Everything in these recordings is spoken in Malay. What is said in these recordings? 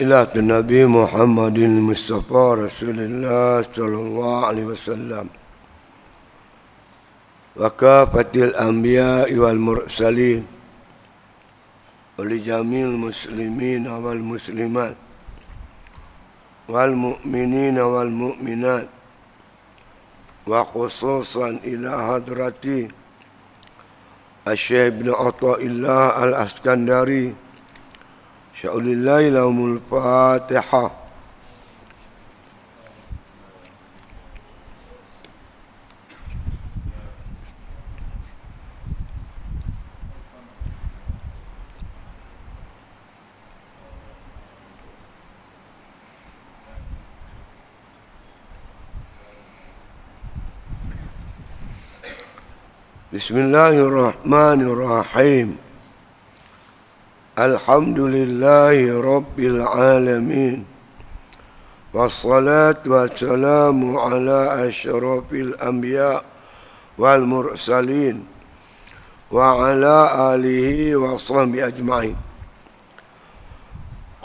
إلى النبي محمد المصطفى رسول الله صلى الله عليه وسلم وكافة الأنبياء والمرسلين ولجميع المسلمين والمسلمات والمؤمنين والمؤمنات وخصوصا إلى حضرتي الشيخ بن عطاء الله الأسكندري شعور الله لهم الفاتحة بسم الله الرحمن الرحيم الحمد لله رب العالمين والصلاة والسلام على أشرف الأنبياء والمرسلين وعلى آله وصحبه أجمعين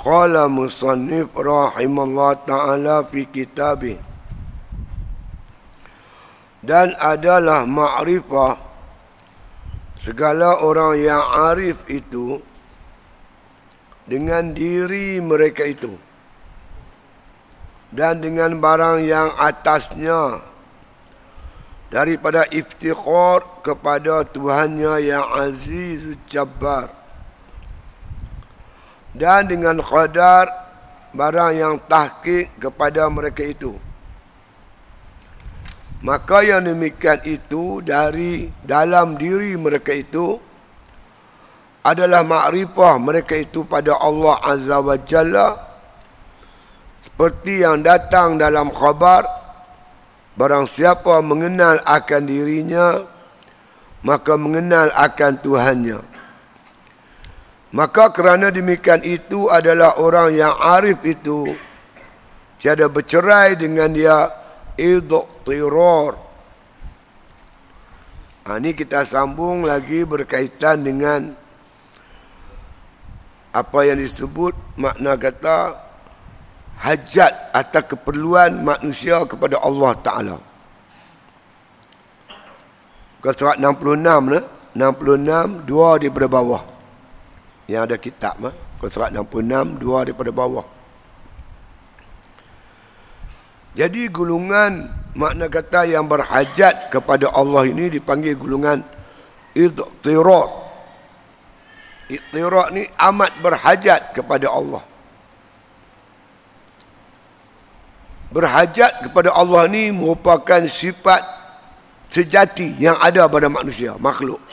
قال مصنف رحمه الله تعالى في كتابه dan adalah ma'rifah segala orang yang arif itu dengan diri mereka itu dan dengan barang yang atasnya daripada iftikhar kepada Tuhannya yang aziz jabbar dan dengan qadar barang yang tahqiq kepada mereka itu maka yang demikian itu dari dalam diri mereka itu adalah makrifah mereka itu pada Allah Azza wa Jalla seperti yang datang dalam khabar barang siapa mengenal akan dirinya maka mengenal akan Tuhannya maka kerana demikian itu adalah orang yang arif itu tiada bercerai dengan dia idtirar ha, ini kita sambung lagi berkaitan dengan apa yang disebut makna kata hajat atau keperluan manusia kepada Allah Ta'ala. Kalau surat 66 lah, 66, dua daripada bawah. Yang ada kitab lah. Kalau surat 66, dua daripada bawah. Jadi gulungan makna kata yang berhajat kepada Allah ini dipanggil gulungan idtirat. Iktirak ni amat berhajat kepada Allah. Berhajat kepada Allah ni merupakan sifat sejati yang ada pada manusia, makhluk.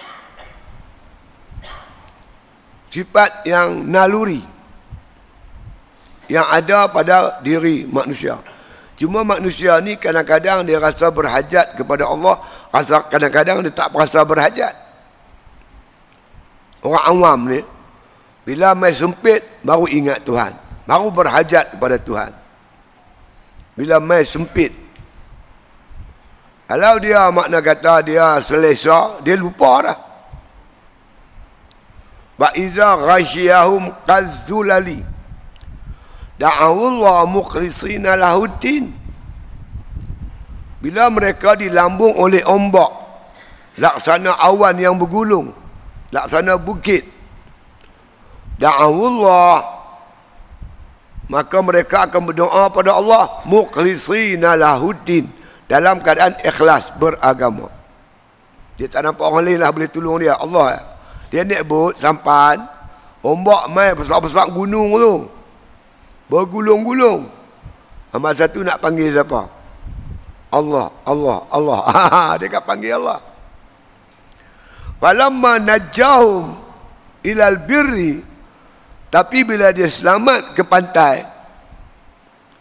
Sifat yang naluri yang ada pada diri manusia. Cuma manusia ni kadang-kadang dia rasa berhajat kepada Allah, kadang-kadang dia tak rasa berhajat. Orang awam ni bila mai sempit baru ingat Tuhan, baru berhajat kepada Tuhan. Bila mai sempit. Kalau dia makna kata dia selesa, dia lupa dah. Wa iza ghashiyahum qazzulali. Da'awullah mukhlisina lahuddin. Bila mereka dilambung oleh ombak. Laksana awan yang bergulung laksana bukit da'awullah maka mereka akan berdoa pada Allah mukhlisina lahuddin dalam keadaan ikhlas beragama dia tak nampak orang lain lah boleh tolong dia Allah eh. dia naik bot sampan ombak mai pesak-pesak gunung tu bergulung-gulung Amat satu nak panggil siapa Allah Allah Allah dia kat panggil Allah falamma najau ilal birri tapi bila dia selamat ke pantai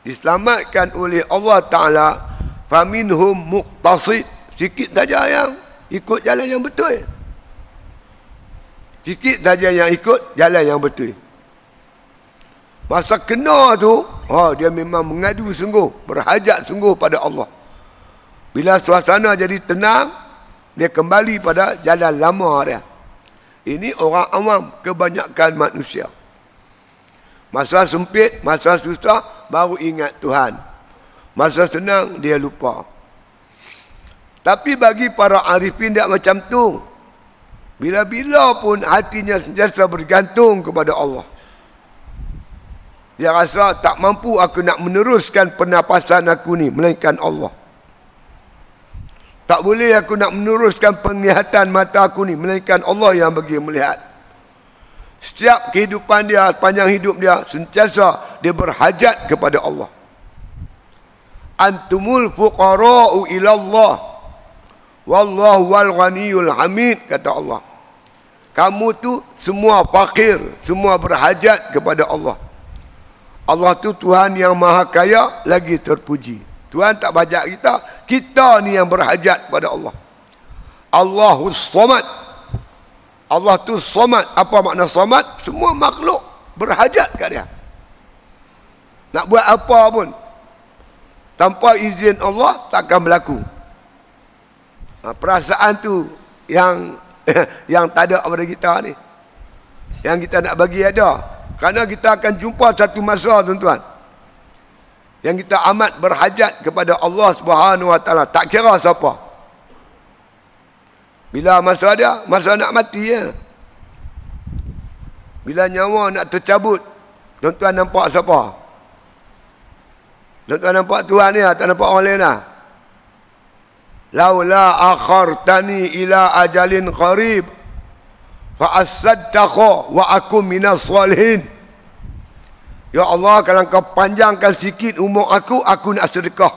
diselamatkan oleh Allah taala faminhum muqtasid sikit saja yang ikut jalan yang betul sikit saja yang ikut jalan yang betul masa kena tu oh dia memang mengadu sungguh berhajat sungguh pada Allah bila suasana jadi tenang dia kembali pada jalan lama dia. Ini orang awam, kebanyakan manusia. Masa sempit, masa susah, baru ingat Tuhan. Masa senang, dia lupa. Tapi bagi para arifin tidak macam tu. Bila-bila pun hatinya sentiasa bergantung kepada Allah. Dia rasa tak mampu aku nak meneruskan pernafasan aku ni melainkan Allah. Tak boleh aku nak meneruskan penglihatan mata aku ni melainkan Allah yang bagi melihat. Setiap kehidupan dia, panjang hidup dia sentiasa dia berhajat kepada Allah. Antumul fuqara'u ilallah, Wallahu wal ghaniyul hamid kata Allah. Kamu tu semua fakir, semua berhajat kepada Allah. Allah tu Tuhan yang maha kaya lagi terpuji. Tuhan tak bajak kita. Kita ni yang berhajat pada Allah. Allahus Somat, Allah tu somat. Apa makna somat? Semua makhluk berhajat kat dia. Nak buat apa pun. Tanpa izin Allah takkan berlaku. Ha, perasaan tu yang yang tak ada pada kita ni. Yang kita nak bagi ada. Kerana kita akan jumpa satu masa tuan-tuan yang kita amat berhajat kepada Allah Subhanahu Wa Taala tak kira siapa bila masa ada masa nak mati ya bila nyawa nak tercabut tuan-tuan nampak siapa tuan-tuan nampak tuan ni ah, tak nampak orang lain lah laula akhartani ila ajalin qarib fa asadtakhu wa akum minas salihin Ya Allah kalau kau panjangkan sikit umur aku Aku nak sedekah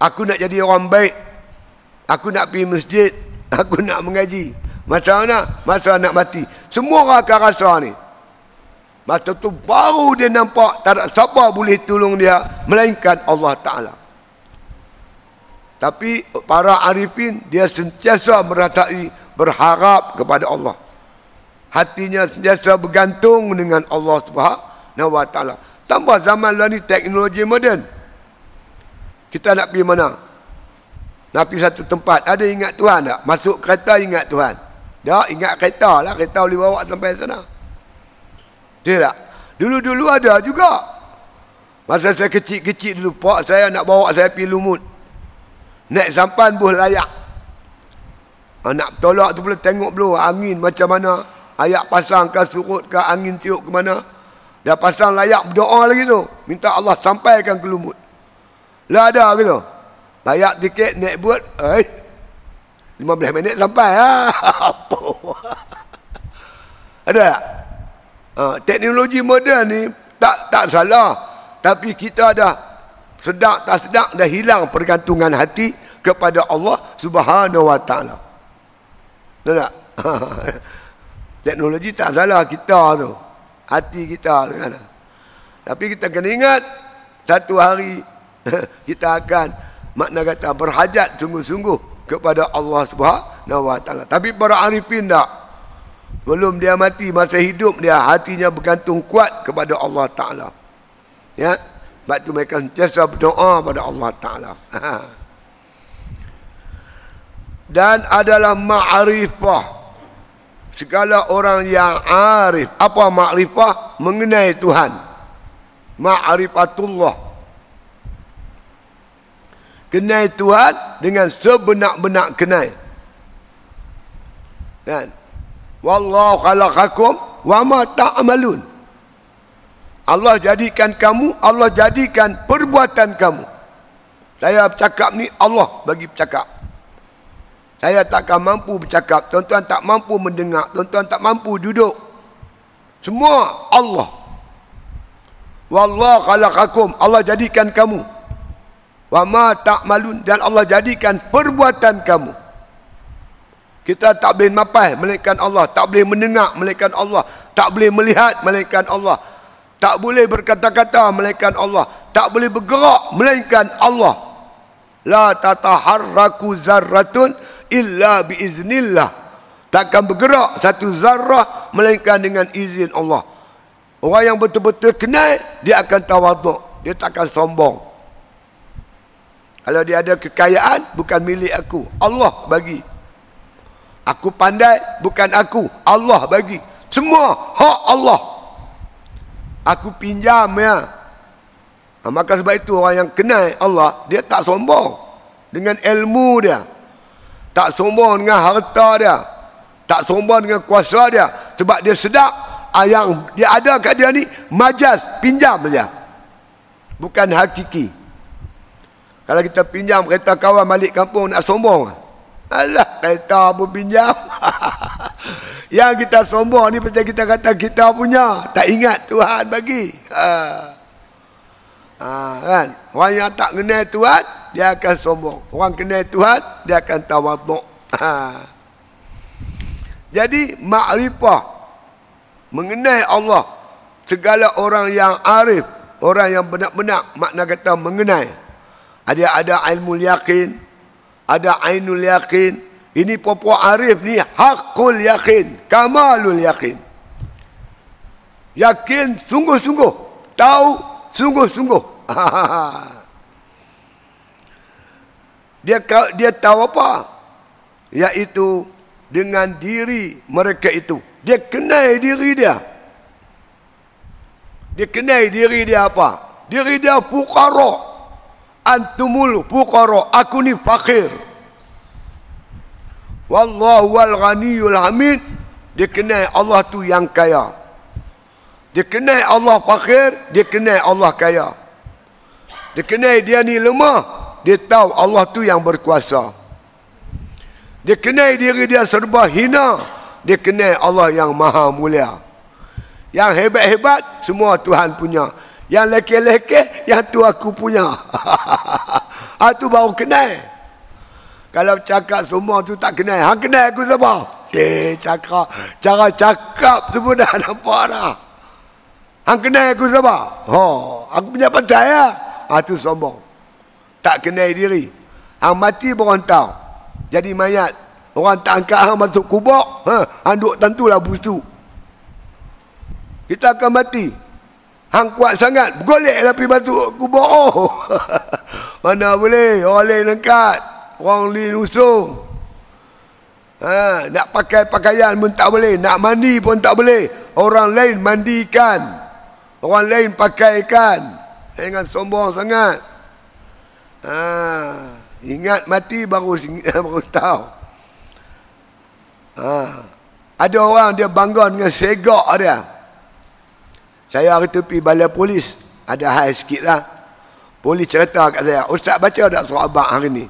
Aku nak jadi orang baik Aku nak pergi masjid Aku nak mengaji Masa nak, Masa nak mati Semua orang akan rasa ni Masa tu baru dia nampak Tak ada siapa boleh tolong dia Melainkan Allah Ta'ala Tapi para arifin Dia sentiasa merasai Berharap kepada Allah hatinya sentiasa bergantung dengan Allah Subhanahu wa taala. Tambah zaman lah ni teknologi moden. Kita nak pergi mana? Nak pergi satu tempat, ada ingat Tuhan tak? Masuk kereta ingat Tuhan. Dah ingat kereta lah, kereta boleh bawa sampai sana. Tidak. Dulu-dulu ada juga. Masa saya kecil-kecil dulu, pak saya nak bawa saya pergi lumut. Naik sampan boleh layak. Anak ah, tolak tu boleh tengok dulu angin macam mana. Ayak pasang ke surut ke angin tiup ke mana. Dah pasang layak berdoa lagi tu. Minta Allah sampaikan lumut. Lah ada ke tu. Layak tiket naik buat. Eh. 15 minit sampai. Ha? ada tak? Ha, teknologi moden ni tak tak salah. Tapi kita dah sedap tak sedap dah hilang pergantungan hati kepada Allah Subhanahu Wa Taala. Tahu tak? Teknologi tak salah kita tu. Hati kita tu kan. Tapi kita kena ingat satu hari kita akan makna kata berhajat sungguh-sungguh kepada Allah Subhanahu Wa Taala. Tapi para arifin tak. Belum dia mati masa hidup dia hatinya bergantung kuat kepada Allah Taala. Ya. Sebab tu mereka sentiasa berdoa kepada Allah Taala. Dan adalah ma'rifah segala orang yang arif apa makrifah mengenai Tuhan ma'rifatullah kenai Tuhan dengan sebenar-benar kenai dan wallahu khalaqakum wa ma ta'malun Allah jadikan kamu Allah jadikan perbuatan kamu saya bercakap ni Allah bagi bercakap saya takkan mampu bercakap. Tuan-tuan tak mampu mendengar. Tuan-tuan tak mampu duduk. Semua Allah. Wallah khalaqakum. Allah jadikan kamu. Wa ma malun Dan Allah jadikan perbuatan kamu. Kita tak boleh mapai melainkan Allah. Tak boleh mendengar melainkan Allah. Tak boleh melihat melainkan Allah. Tak boleh berkata-kata melainkan Allah. Tak boleh bergerak melainkan Allah. La tataharraku zarratun. zarratun illa biiznillah takkan bergerak satu zarah melainkan dengan izin Allah orang yang betul-betul kenal dia akan tawaduk dia takkan sombong kalau dia ada kekayaan bukan milik aku Allah bagi aku pandai bukan aku Allah bagi semua hak Allah aku pinjam ya ha, maka sebab itu orang yang kenal Allah dia tak sombong dengan ilmu dia tak sombong dengan harta dia tak sombong dengan kuasa dia sebab dia sedap ah, yang dia ada kat dia ni majas pinjam saja bukan hakiki kalau kita pinjam kereta kawan balik kampung nak sombong Allah kereta pun pinjam yang kita sombong ni pasal kita kata kita punya tak ingat Tuhan bagi ha. Ha, kan? Orang yang tak kenal Tuhan, dia akan sombong. Orang kenal Tuhan, dia akan tawaduk. Ha. Jadi, makrifah. Mengenai Allah. Segala orang yang arif. Orang yang benak-benak. Makna kata mengenai. Ada ada ilmu yakin. Ada ainul yakin. Ini popo arif ni. Hakul yakin. Kamalul yakin. Yakin sungguh-sungguh. Tahu sungguh-sungguh. dia dia tahu apa? Yaitu dengan diri mereka itu. Dia kenai diri dia. Dia kenai diri dia apa? Diri dia fuqara. Antumul fuqara. Aku ni fakir. Wallahu al-ghaniyul hamid. Dia kenai Allah tu yang kaya. Dia kenal Allah fakir, dia kenal Allah kaya. Dia kenal dia ni lemah, dia tahu Allah tu yang berkuasa. Dia kenal diri dia serba hina, dia kenal Allah yang maha mulia. Yang hebat-hebat semua Tuhan punya. Yang leke-leke yang tu aku punya. Ah tu baru kenal. Kalau cakap semua tu tak kenal. Hang kenal aku siapa? Eh, cakap. Cara cakap tu pun dah nampak dah. Hang kenal aku siapa? Ha, aku punya percaya. Ha, ah, tu sombong. Tak kenal diri. Hang mati tahu, Jadi mayat. Orang tak angkat hang masuk kubur. Ha, hang duk tentulah busuk. Kita akan mati. Hang kuat sangat. Golek tapi lah masuk kubur. Oh. Ha, ha, ha. Mana boleh. Orang lain angkat. Orang lain usung. Ha, nak pakai pakaian pun tak boleh. Nak mandi pun tak boleh. Orang lain Mandikan. Orang lain pakai ikan. Jangan sombong sangat. Ha, ingat mati baru baru tahu. Ha, ada orang dia bangga dengan segak dia. Saya hari tu pergi balai polis. Ada hal sikit lah. Polis cerita kat saya. Ustaz baca tak surah abak hari ni?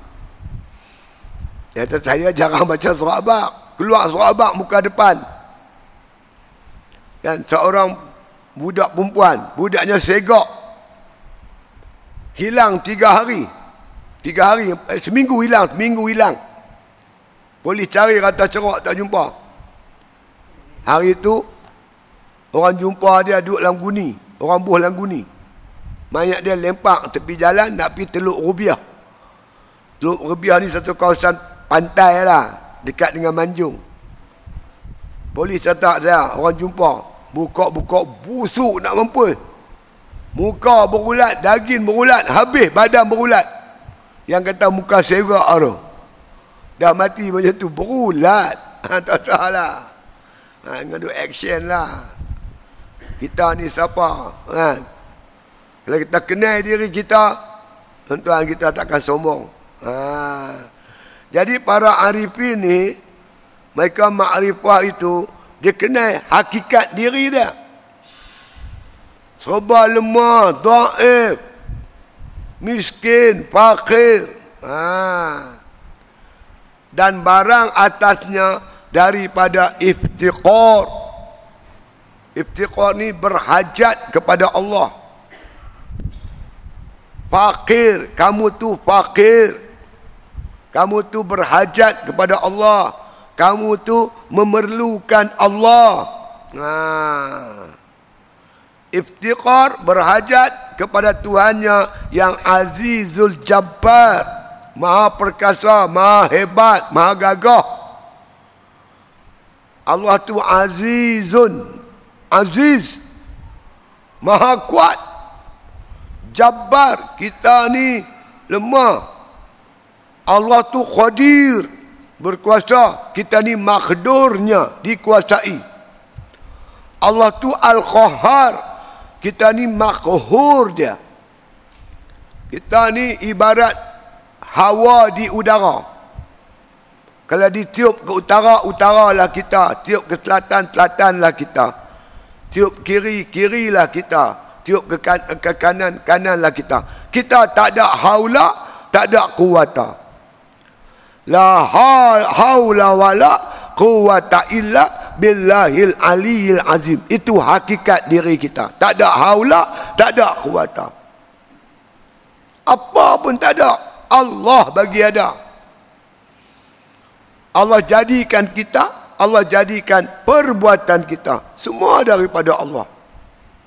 Dia kata saya jarang baca surah abak. Keluar surah abak muka depan. Dan seorang budak perempuan budaknya segak hilang tiga hari tiga hari eh, seminggu hilang seminggu hilang polis cari rata cerok tak jumpa hari itu orang jumpa dia duduk dalam guni orang buah dalam guni mayat dia lempak tepi jalan nak pergi teluk rubiah teluk rubiah ni satu kawasan pantai lah dekat dengan manjung polis cerita saya orang jumpa Buka-buka busuk nak mampus. Muka berulat, daging berulat, habis badan berulat. Yang kata muka serak tu. Dah mati macam tu, berulat. Ha, tak lah? Ha, dengan duk action lah. Kita ni siapa? Ha. Kalau kita kenal diri kita, tuan-tuan kita takkan sombong. Ha. Jadi para arifin ni, mereka makrifah itu, dia kenal hakikat diri dia serba lemah daif miskin fakir ha. dan barang atasnya daripada iftiqar iftiqar ni berhajat kepada Allah fakir kamu tu fakir kamu tu berhajat kepada Allah kamu tu memerlukan Allah. Ha. Iftiqar berhajat kepada Tuhannya yang Azizul Jabbar. Maha perkasa, maha hebat, maha gagah. Allah tu Azizun. Aziz. Maha kuat. Jabbar kita ni lemah. Allah tu Qadir berkuasa kita ni makhdurnya dikuasai Allah tu al-qahhar kita ni makhur dia kita ni ibarat hawa di udara kalau ditiup ke utara utara lah kita tiup ke selatan selatan lah kita tiup kiri kiri lah kita tiup ke, kan- ke kanan lah kita kita tak ada haula tak ada kuasa la ha, haula wala quwata illa billahil aliyil azim itu hakikat diri kita tak ada haula tak ada quwata apa pun tak ada Allah bagi ada Allah jadikan kita Allah jadikan perbuatan kita semua daripada Allah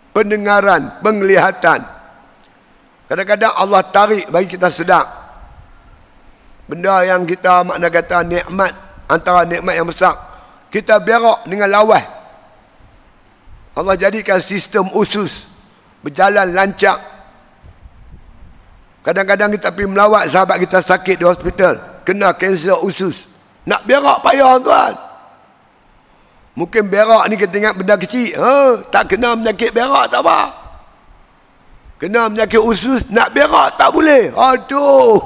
pendengaran penglihatan kadang-kadang Allah tarik bagi kita sedap benda yang kita makna kata nikmat antara nikmat yang besar kita berak dengan lawas Allah jadikan sistem usus berjalan lancar kadang-kadang kita pergi melawat sahabat kita sakit di hospital kena kanser usus nak berak payah tuan mungkin berak ni kita ingat benda kecil ha? tak kena menyakit berak tak apa kena menyakit usus nak berak tak boleh aduh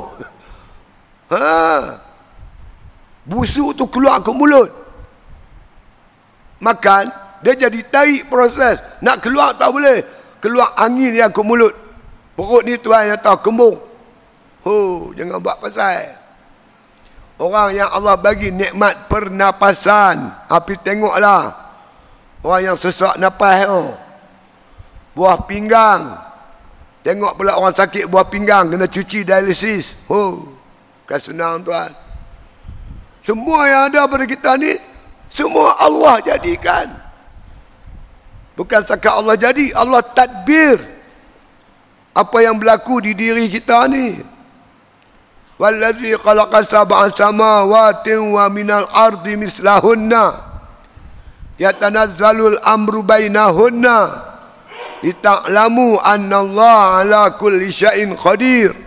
Ha. Busuk tu keluar ke mulut. Makan, dia jadi tarik proses. Nak keluar tak boleh. Keluar angin yang ke mulut. Perut ni tuan yang tahu kembung. Ho, jangan buat pasal. Orang yang Allah bagi nikmat pernafasan. tapi tengoklah. Orang yang sesak nafas tu. Buah pinggang. Tengok pula orang sakit buah pinggang. Kena cuci dialisis. Ho. Oh. Bukan senang tuan. Semua yang ada pada kita ni semua Allah jadikan. Bukan sekak Allah jadi, Allah tadbir apa yang berlaku di diri kita ni. Wallazi khalaqa sab'a samawati wa minal ardi mislahunna yatanazzalul amru bainahunna litaklamu anna Allah ala kulli syai'in qadir.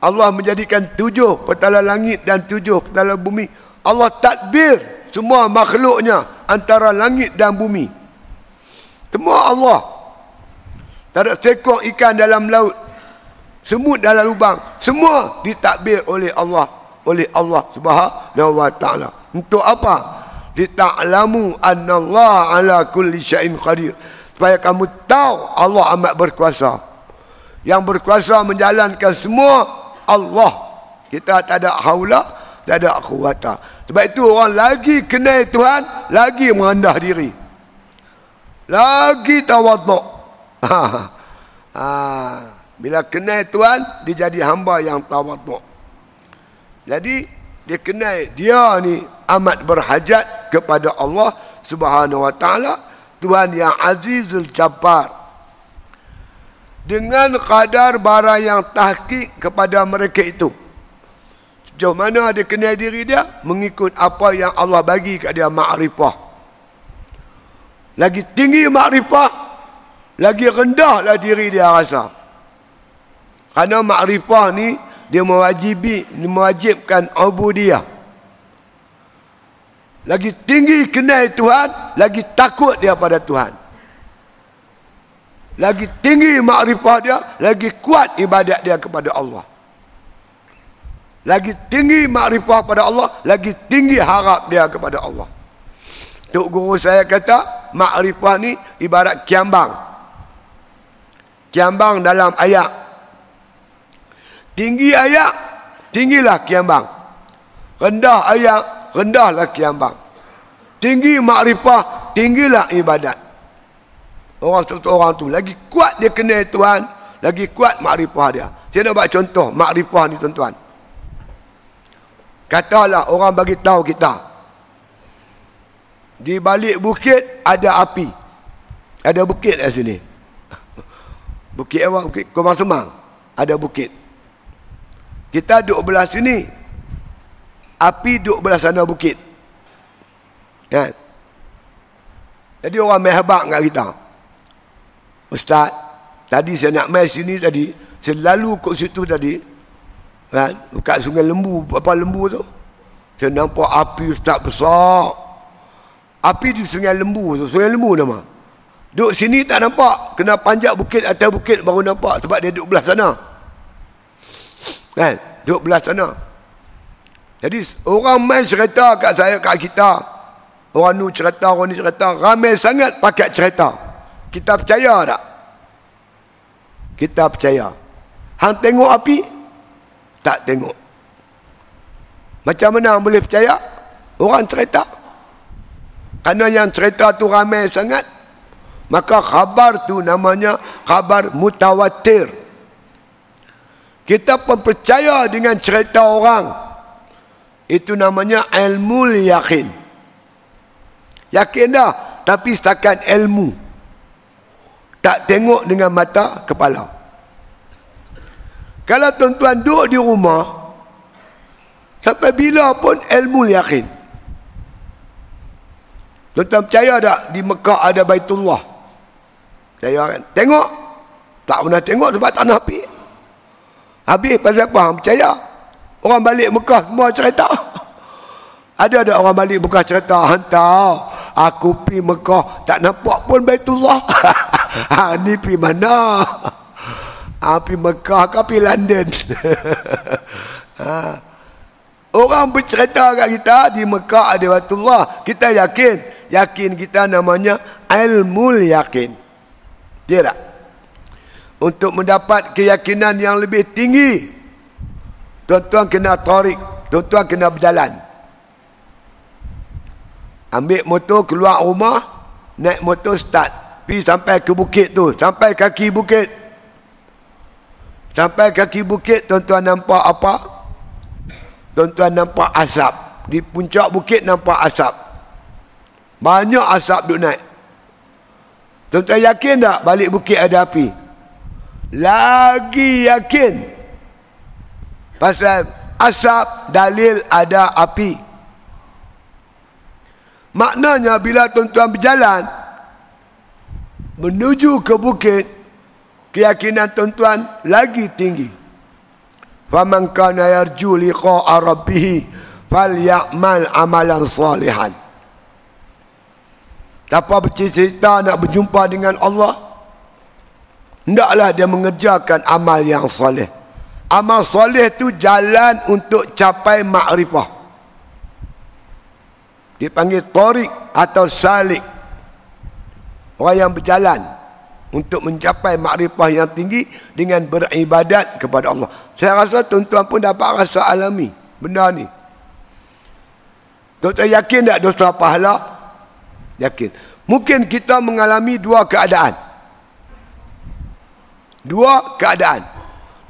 Allah menjadikan tujuh petala langit dan tujuh petala bumi. Allah tadbir semua makhluknya antara langit dan bumi. Semua Allah. Tak ada seekor ikan dalam laut. Semut dalam lubang. Semua ditakbir oleh Allah. Oleh Allah subhanahu wa ta'ala. Untuk apa? Lita'lamu anna Allah ala kulli syain khadir. Supaya kamu tahu Allah amat berkuasa. Yang berkuasa menjalankan semua Allah. Kita tak ada haula, tak ada kuasa. Sebab itu orang lagi kenal Tuhan, lagi merendah diri. Lagi tawaduk. Ha, ha. ha. Bila kenal Tuhan, dia jadi hamba yang tawaduk. Jadi dia kenal dia ni amat berhajat kepada Allah Subhanahu Wa Taala, Tuhan yang Azizul Jabbar dengan kadar barang yang tahqiq kepada mereka itu sejauh mana dia kenal diri dia mengikut apa yang Allah bagi kepada dia makrifah lagi tinggi makrifah lagi rendahlah diri dia rasa Karena makrifah ni dia mewajibi dia mewajibkan ubudiyah lagi tinggi kenal Tuhan lagi takut dia pada Tuhan lagi tinggi makrifat dia, lagi kuat ibadat dia kepada Allah. Lagi tinggi makrifat pada Allah, lagi tinggi harap dia kepada Allah. Tok guru saya kata, makrifat ni ibarat kiambang. Kiambang dalam ayat. Tinggi ayat, tinggilah kiambang. Rendah ayat, rendahlah kiambang. Tinggi makrifat, tinggilah ibadat orang satu orang tu lagi kuat dia kena tuan lagi kuat makrifah dia saya nak buat contoh makrifah ni tuan-tuan katalah orang bagi tahu kita di balik bukit ada api ada bukit kat sini bukit awak bukit kumang semang ada bukit kita duduk belah sini api duduk belah sana bukit kan jadi orang mehebat dengan kita Ustaz, tadi saya nak main sini tadi, selalu kat situ tadi. Kan? Dekat Sungai Lembu, apa Lembu tu? Saya nampak api ustaz besar. Api di Sungai Lembu tu, Sungai Lembu nama. Duduk sini tak nampak, kena panjat bukit atas bukit baru nampak sebab dia duduk belah sana. Kan? Duduk belah sana. Jadi orang main cerita kat saya, kat kita. Orang ni cerita, orang ni cerita. Ramai sangat pakai cerita. Cerita. Kita percaya tak? Kita percaya. Hang tengok api? Tak tengok. Macam mana boleh percaya? Orang cerita. karena yang cerita tu ramai sangat. Maka khabar tu namanya khabar mutawatir. Kita pun percaya dengan cerita orang. Itu namanya ilmu yakin. Yakin dah. Tapi setakat ilmu. Ilmu tak tengok dengan mata kepala kalau tuan-tuan duduk di rumah sampai bila pun ilmu yakin tuan-tuan percaya tak di Mekah ada Baitullah percaya kan tengok tak pernah tengok sebab tak nak pergi habis pasal apa percaya orang balik Mekah semua cerita ada ada orang balik Mekah cerita hantar aku pergi Mekah tak nampak pun Baitullah Allah Ah, ni pi mana ha, ah, pi Mekah ke pi London ha. orang bercerita kat kita di Mekah ada Allah. kita yakin yakin kita namanya ilmu yakin dia untuk mendapat keyakinan yang lebih tinggi tuan-tuan kena tarik tuan-tuan kena berjalan ambil motor keluar rumah naik motor start pergi sampai ke bukit tu sampai kaki bukit sampai kaki bukit tuan-tuan nampak apa tuan-tuan nampak asap di puncak bukit nampak asap banyak asap duk naik tuan-tuan yakin tak balik bukit ada api lagi yakin pasal asap dalil ada api maknanya bila tuan-tuan berjalan menuju ke bukit keyakinan tuan-tuan lagi tinggi faman kana yarju liqa'a rabbih falyamal amalan salihan siapa bercita-cita nak berjumpa dengan Allah hendaklah dia mengerjakan amal yang soleh amal soleh tu jalan untuk capai makrifah dipanggil tariq atau salik orang yang berjalan untuk mencapai makrifah yang tinggi dengan beribadat kepada Allah. Saya rasa tuan-tuan pun dapat rasa alami benda ni. Tuan-tuan yakin tak dosa pahala? Yakin. Mungkin kita mengalami dua keadaan. Dua keadaan.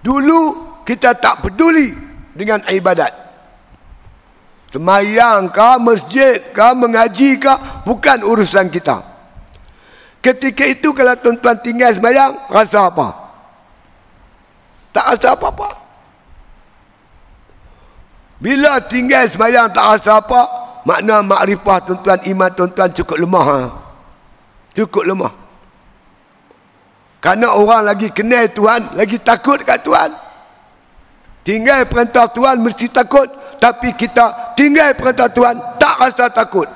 Dulu kita tak peduli dengan ibadat. Semayang kah, masjid kah, mengaji kah, bukan urusan kita. Ketika itu kalau tuan-tuan tinggal semayang, rasa apa? Tak rasa apa-apa. Bila tinggal semayang tak rasa apa, makna makrifah tuan-tuan, iman tuan-tuan cukup lemah. Ha? Cukup lemah. Karena orang lagi kenal Tuhan, lagi takut kat Tuhan. Tinggal perintah Tuhan mesti takut. Tapi kita tinggal perintah Tuhan, tak rasa takut.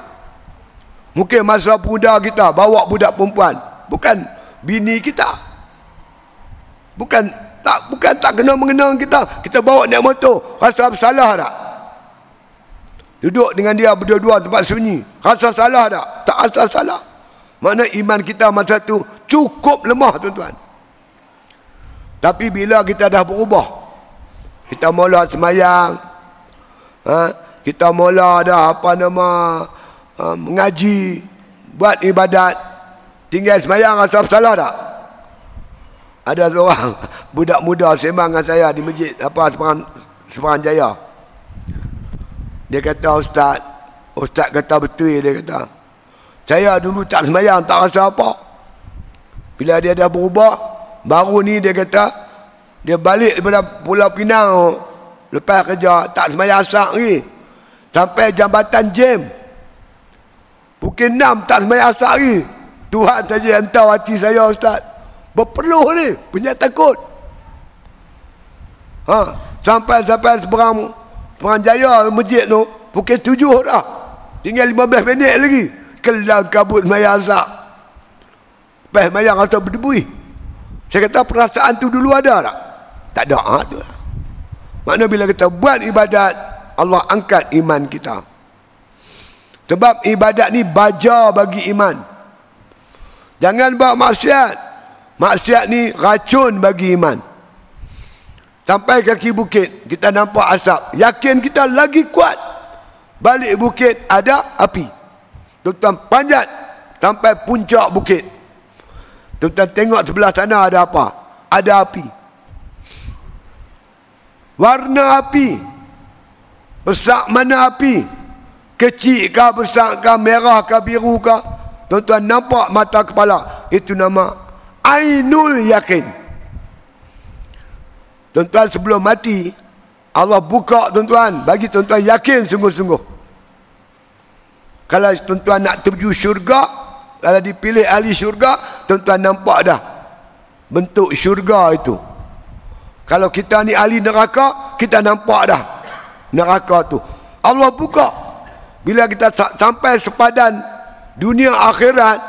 Mungkin masa muda kita bawa budak perempuan, bukan bini kita. Bukan tak bukan tak kena mengenang kita. Kita bawa naik motor, rasa bersalah tak? Duduk dengan dia berdua-dua tempat sunyi, rasa salah tak? Tak rasa salah. Mana iman kita masa tu cukup lemah tuan-tuan. Tapi bila kita dah berubah, kita mula semayang, ha? kita mula dah apa nama, Um, mengaji buat ibadat tinggal semayang rasa bersalah tak ada seorang budak muda sembang dengan saya di masjid apa seberang seberang jaya dia kata ustaz ustaz kata betul dia kata saya dulu tak semayang tak rasa apa bila dia dah berubah baru ni dia kata dia balik daripada pulau pinang lepas kerja tak semayang asak lagi sampai jambatan James Pukul enam tak semayang asal lagi. Tuhan saja yang tahu hati saya Ustaz. Berpeluh ni. Punya takut. Ha, Sampai-sampai seberang, seberang jaya masjid tu. Pukul tujuh dah. Tinggal lima belas minit lagi. Kelang kabut semayang asal. Lepas semayang asal berdebuih. Saya kata perasaan tu dulu ada tak? Tak ada. Ha, tu. Lah. Maknanya bila kita buat ibadat, Allah angkat iman kita. Sebab ibadat ni baja bagi iman. Jangan buat maksiat. Maksiat ni racun bagi iman. Sampai kaki bukit, kita nampak asap. Yakin kita lagi kuat. Balik bukit, ada api. Tuan-tuan panjat sampai puncak bukit. Tuan-tuan tengok sebelah sana ada apa? Ada api. Warna api. Besar mana api? kecil kah besar kah merah kah biru kah tuan-tuan nampak mata kepala itu nama ainul yakin tuan-tuan sebelum mati Allah buka tuan-tuan bagi tuan-tuan yakin sungguh-sungguh kalau tuan-tuan nak tuju syurga kalau dipilih ahli syurga tuan-tuan nampak dah bentuk syurga itu kalau kita ni ahli neraka kita nampak dah neraka tu Allah buka bila kita sampai sepadan dunia akhirat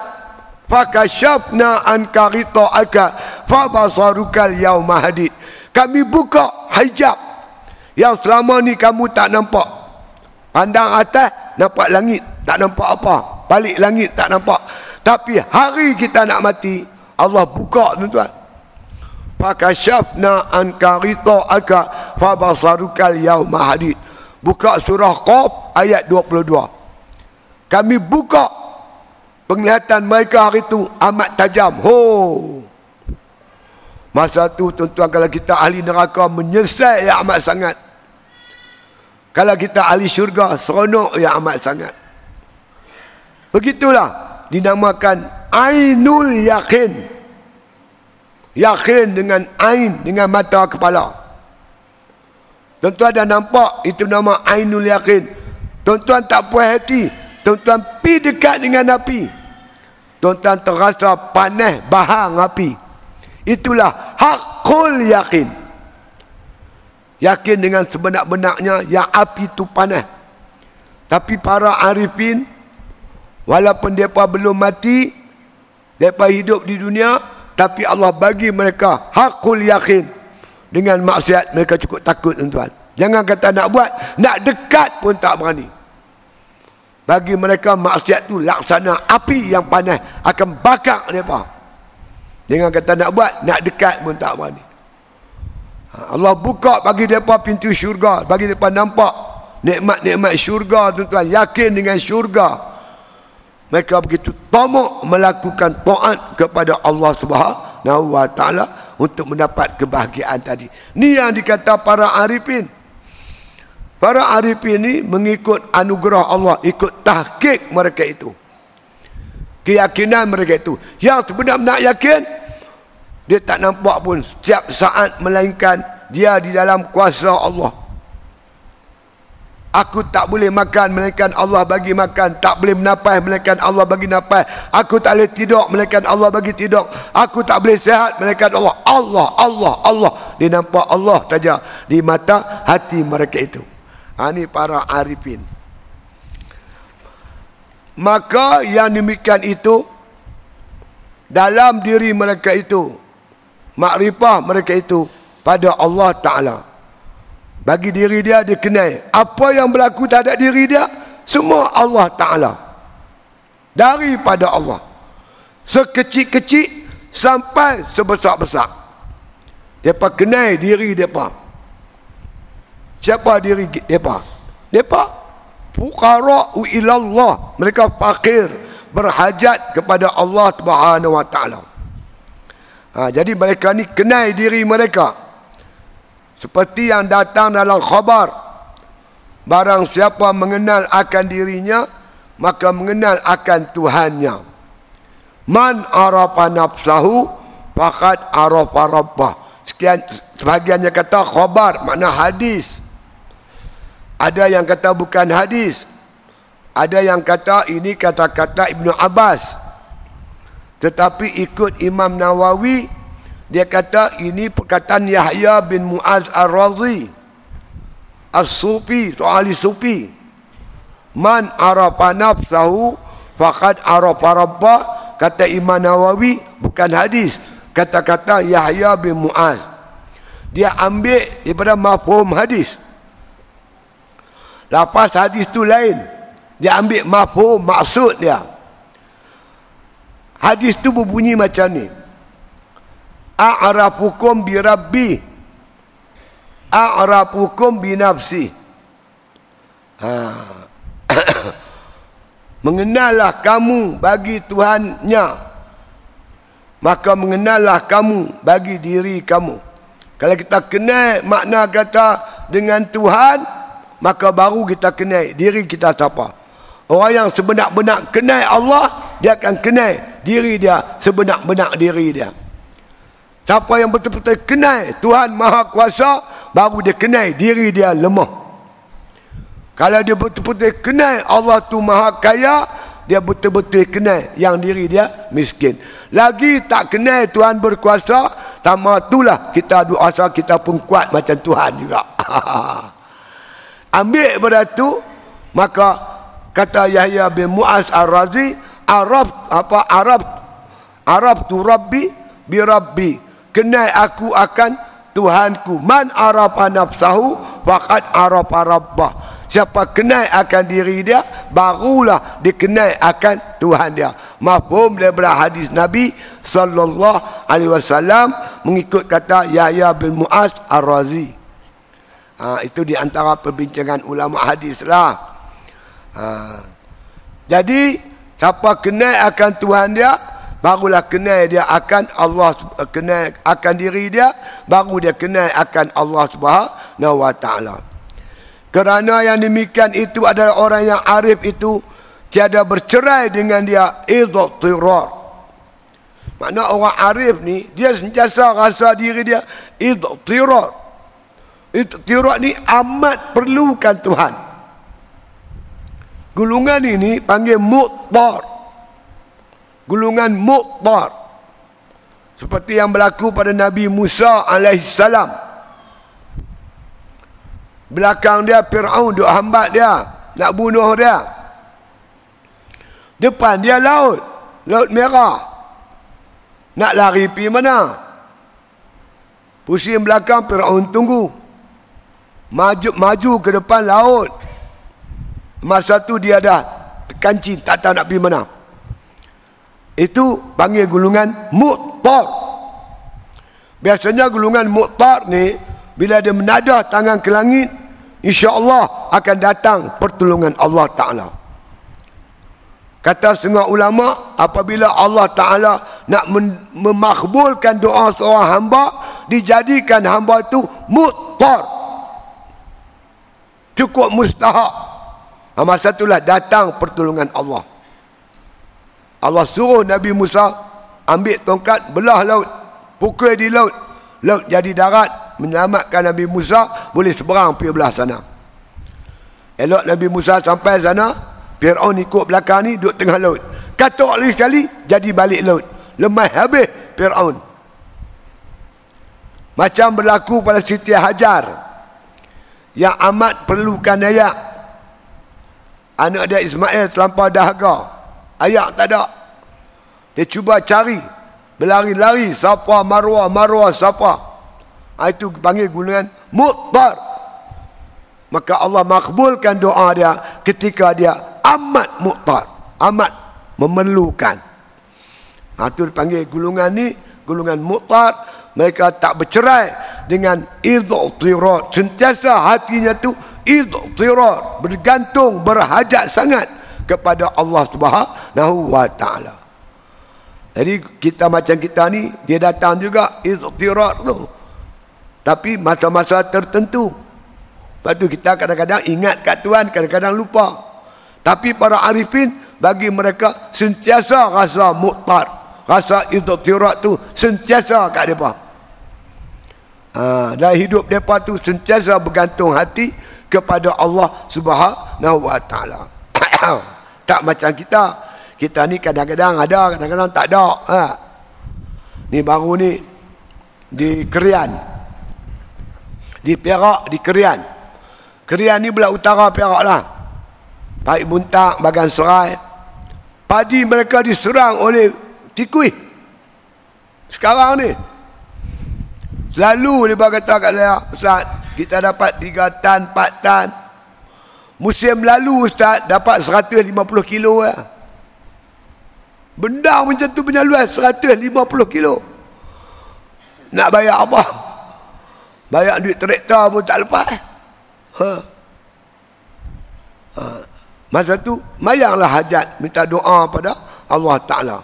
fakashafna anka ghita'aka fa basaruka al hadid kami buka hijab yang selama ni kamu tak nampak pandang atas nampak langit tak nampak apa balik langit tak nampak tapi hari kita nak mati Allah buka tuan-tuan an anka ghita'aka fa basaruka al hadid buka surah Qaf ayat 22. Kami buka penglihatan mereka hari itu amat tajam. Ho. Masa tu tuan-tuan kalau kita ahli neraka menyesal ya amat sangat. Kalau kita ahli syurga seronok ya amat sangat. Begitulah dinamakan Ainul Yakin. Yakin dengan Ain dengan mata kepala. Tuan-tuan dah nampak itu nama Ainul Yakin. Tuan-tuan tak puas hati. Tuan-tuan pi dekat dengan api. Tuan-tuan terasa panas bahang api. Itulah hakul yakin. Yakin dengan sebenar-benarnya yang api itu panas. Tapi para arifin walaupun depa belum mati, depa hidup di dunia tapi Allah bagi mereka hakul yakin dengan maksiat mereka cukup takut tuan-tuan jangan kata nak buat nak dekat pun tak berani bagi mereka maksiat tu laksana api yang panas akan bakar mereka jangan kata nak buat nak dekat pun tak berani ha, Allah buka bagi mereka pintu syurga bagi mereka nampak nikmat-nikmat syurga tuan-tuan yakin dengan syurga mereka begitu tamak melakukan taat kepada Allah Subhanahu wa taala untuk mendapat kebahagiaan tadi. Ini yang dikata para arifin. Para arifin ini mengikut anugerah Allah, ikut tahkik mereka itu. Keyakinan mereka itu. Yang sebenarnya nak yakin, dia tak nampak pun setiap saat melainkan dia di dalam kuasa Allah. Aku tak boleh makan melainkan Allah bagi makan. Tak boleh menapai melainkan Allah bagi napai. Aku tak boleh tidur melainkan Allah bagi tidur. Aku tak boleh sehat melainkan Allah. Allah, Allah, Allah. Dia nampak Allah saja di mata hati mereka itu. Ha, ini para arifin. Maka yang demikian itu dalam diri mereka itu makrifah mereka itu pada Allah Ta'ala bagi diri dia dia kenai apa yang berlaku terhadap diri dia semua Allah Ta'ala daripada Allah sekecil-kecil sampai sebesar-besar mereka kenai diri mereka siapa diri mereka mereka fukara ilallah mereka fakir berhajat kepada Allah taala. Ha, jadi mereka ni kenai diri mereka. Seperti yang datang dalam khabar Barang siapa mengenal akan dirinya Maka mengenal akan Tuhannya Man arafa nafsahu Fakat arafa rabbah Sekian sebagiannya kata khabar Makna hadis Ada yang kata bukan hadis Ada yang kata ini kata-kata Ibn Abbas Tetapi ikut Imam Nawawi dia kata ini perkataan Yahya bin Muaz al razi As-Sufi, soal sufi Man arafa nafsahu fakat arafa rabbah kata Imam Nawawi bukan hadis kata-kata Yahya bin Muaz dia ambil daripada mafhum hadis lepas hadis tu lain dia ambil mafhum maksud dia hadis tu berbunyi macam ni a'rafukum bi rabbi a'rafukum bi ha mengenallah kamu bagi Tuhannya maka mengenallah kamu bagi diri kamu kalau kita kenal makna kata dengan Tuhan maka baru kita kenal diri kita siapa orang yang sebenar-benar kenal Allah dia akan kenal diri dia sebenar-benar diri dia Siapa yang betul-betul kenal Tuhan Maha Kuasa Baru dia kenal diri dia lemah Kalau dia betul-betul kenal Allah tu Maha Kaya Dia betul-betul kenal yang diri dia miskin Lagi tak kenal Tuhan berkuasa Sama itulah kita doa asal kita pun kuat macam Tuhan juga Ambil pada tu Maka kata Yahya bin Mu'az al-Razi Arab apa Arab Arab tu Rabbi bi Rabbi kenai aku akan Tuhanku man arafa nafsahu faqad arafa rabbah siapa kenai akan diri dia barulah dikenai akan Tuhan dia mafhum daripada hadis Nabi sallallahu alaihi wasallam mengikut kata Yahya bin Muaz Ar-Razi ha, itu di antara perbincangan ulama hadis lah ha. jadi siapa kenai akan Tuhan dia barulah kenal dia akan Allah eh, kenal akan diri dia baru dia kenal akan Allah Subhanahu wa taala kerana yang demikian itu adalah orang yang arif itu tiada bercerai dengan dia idhtirar makna orang arif ni dia sentiasa rasa diri dia idhtirar idhtirar ni amat perlukan Tuhan gulungan ini panggil muttar Gulungan muqtar seperti yang berlaku pada Nabi Musa alaihissalam belakang dia Fir'aun duk hambat dia nak bunuh dia depan dia laut laut merah nak lari pi mana pusing belakang Fir'aun tunggu maju maju ke depan laut masa tu dia dah kancing tak tahu nak pergi mana itu panggil gulungan muqtar biasanya gulungan muqtar ni bila dia menadah tangan ke langit Allah akan datang pertolongan Allah taala kata setengah ulama apabila Allah taala nak memakbulkan doa seorang hamba dijadikan hamba itu muqtar cukup mustahak ha, masa itulah datang pertolongan Allah Allah suruh Nabi Musa ambil tongkat belah laut pukul di laut laut jadi darat menyelamatkan Nabi Musa boleh seberang pergi belah sana elok Nabi Musa sampai sana Fir'aun ikut belakang ni duduk tengah laut kata lagi sekali jadi balik laut lemah habis Fir'aun macam berlaku pada Siti Hajar yang amat perlukan ayat anak dia Ismail terlampau dahaga Ayak tak ada. Dia cuba cari. Berlari-lari. Sapa maruah, maruah, sapa. Ha, itu panggil gunungan mutbar. Maka Allah makbulkan doa dia ketika dia amat mutbar. Amat memerlukan. Ha, itu dipanggil gulungan ni gulungan mutar mereka tak bercerai dengan idhtirar sentiasa hatinya tu idhtirar bergantung berhajat sangat kepada Allah Subhanahu wa taala. Jadi kita macam kita ni dia datang juga iztirat tu. Tapi masa-masa tertentu. Lepas kita kadang-kadang ingat kat tuan, kadang-kadang lupa. Tapi para arifin bagi mereka sentiasa rasa muqtar. Rasa iztirat tu sentiasa kat depa. Ha, dan hidup depa tu sentiasa bergantung hati kepada Allah Subhanahu wa taala. Tak macam kita. Kita ni kadang-kadang ada, kadang-kadang tak ada. Ha. Ni baru ni di Kerian. Di Perak, di Kerian. Kerian ni belah utara Perak lah. Pahit Buntak, Bagan Serai. Padi mereka diserang oleh tikui. Sekarang ni. Selalu dia kata kat saya, Ustaz, kita dapat tiga tan, empat tan, Musim lalu Ustaz dapat 150 kilo lah. Benda macam tu punya 150 kilo. Nak bayar apa? Bayar duit traktor pun tak lepas. Ha. ha. Masa tu, mayanglah hajat minta doa pada Allah Ta'ala.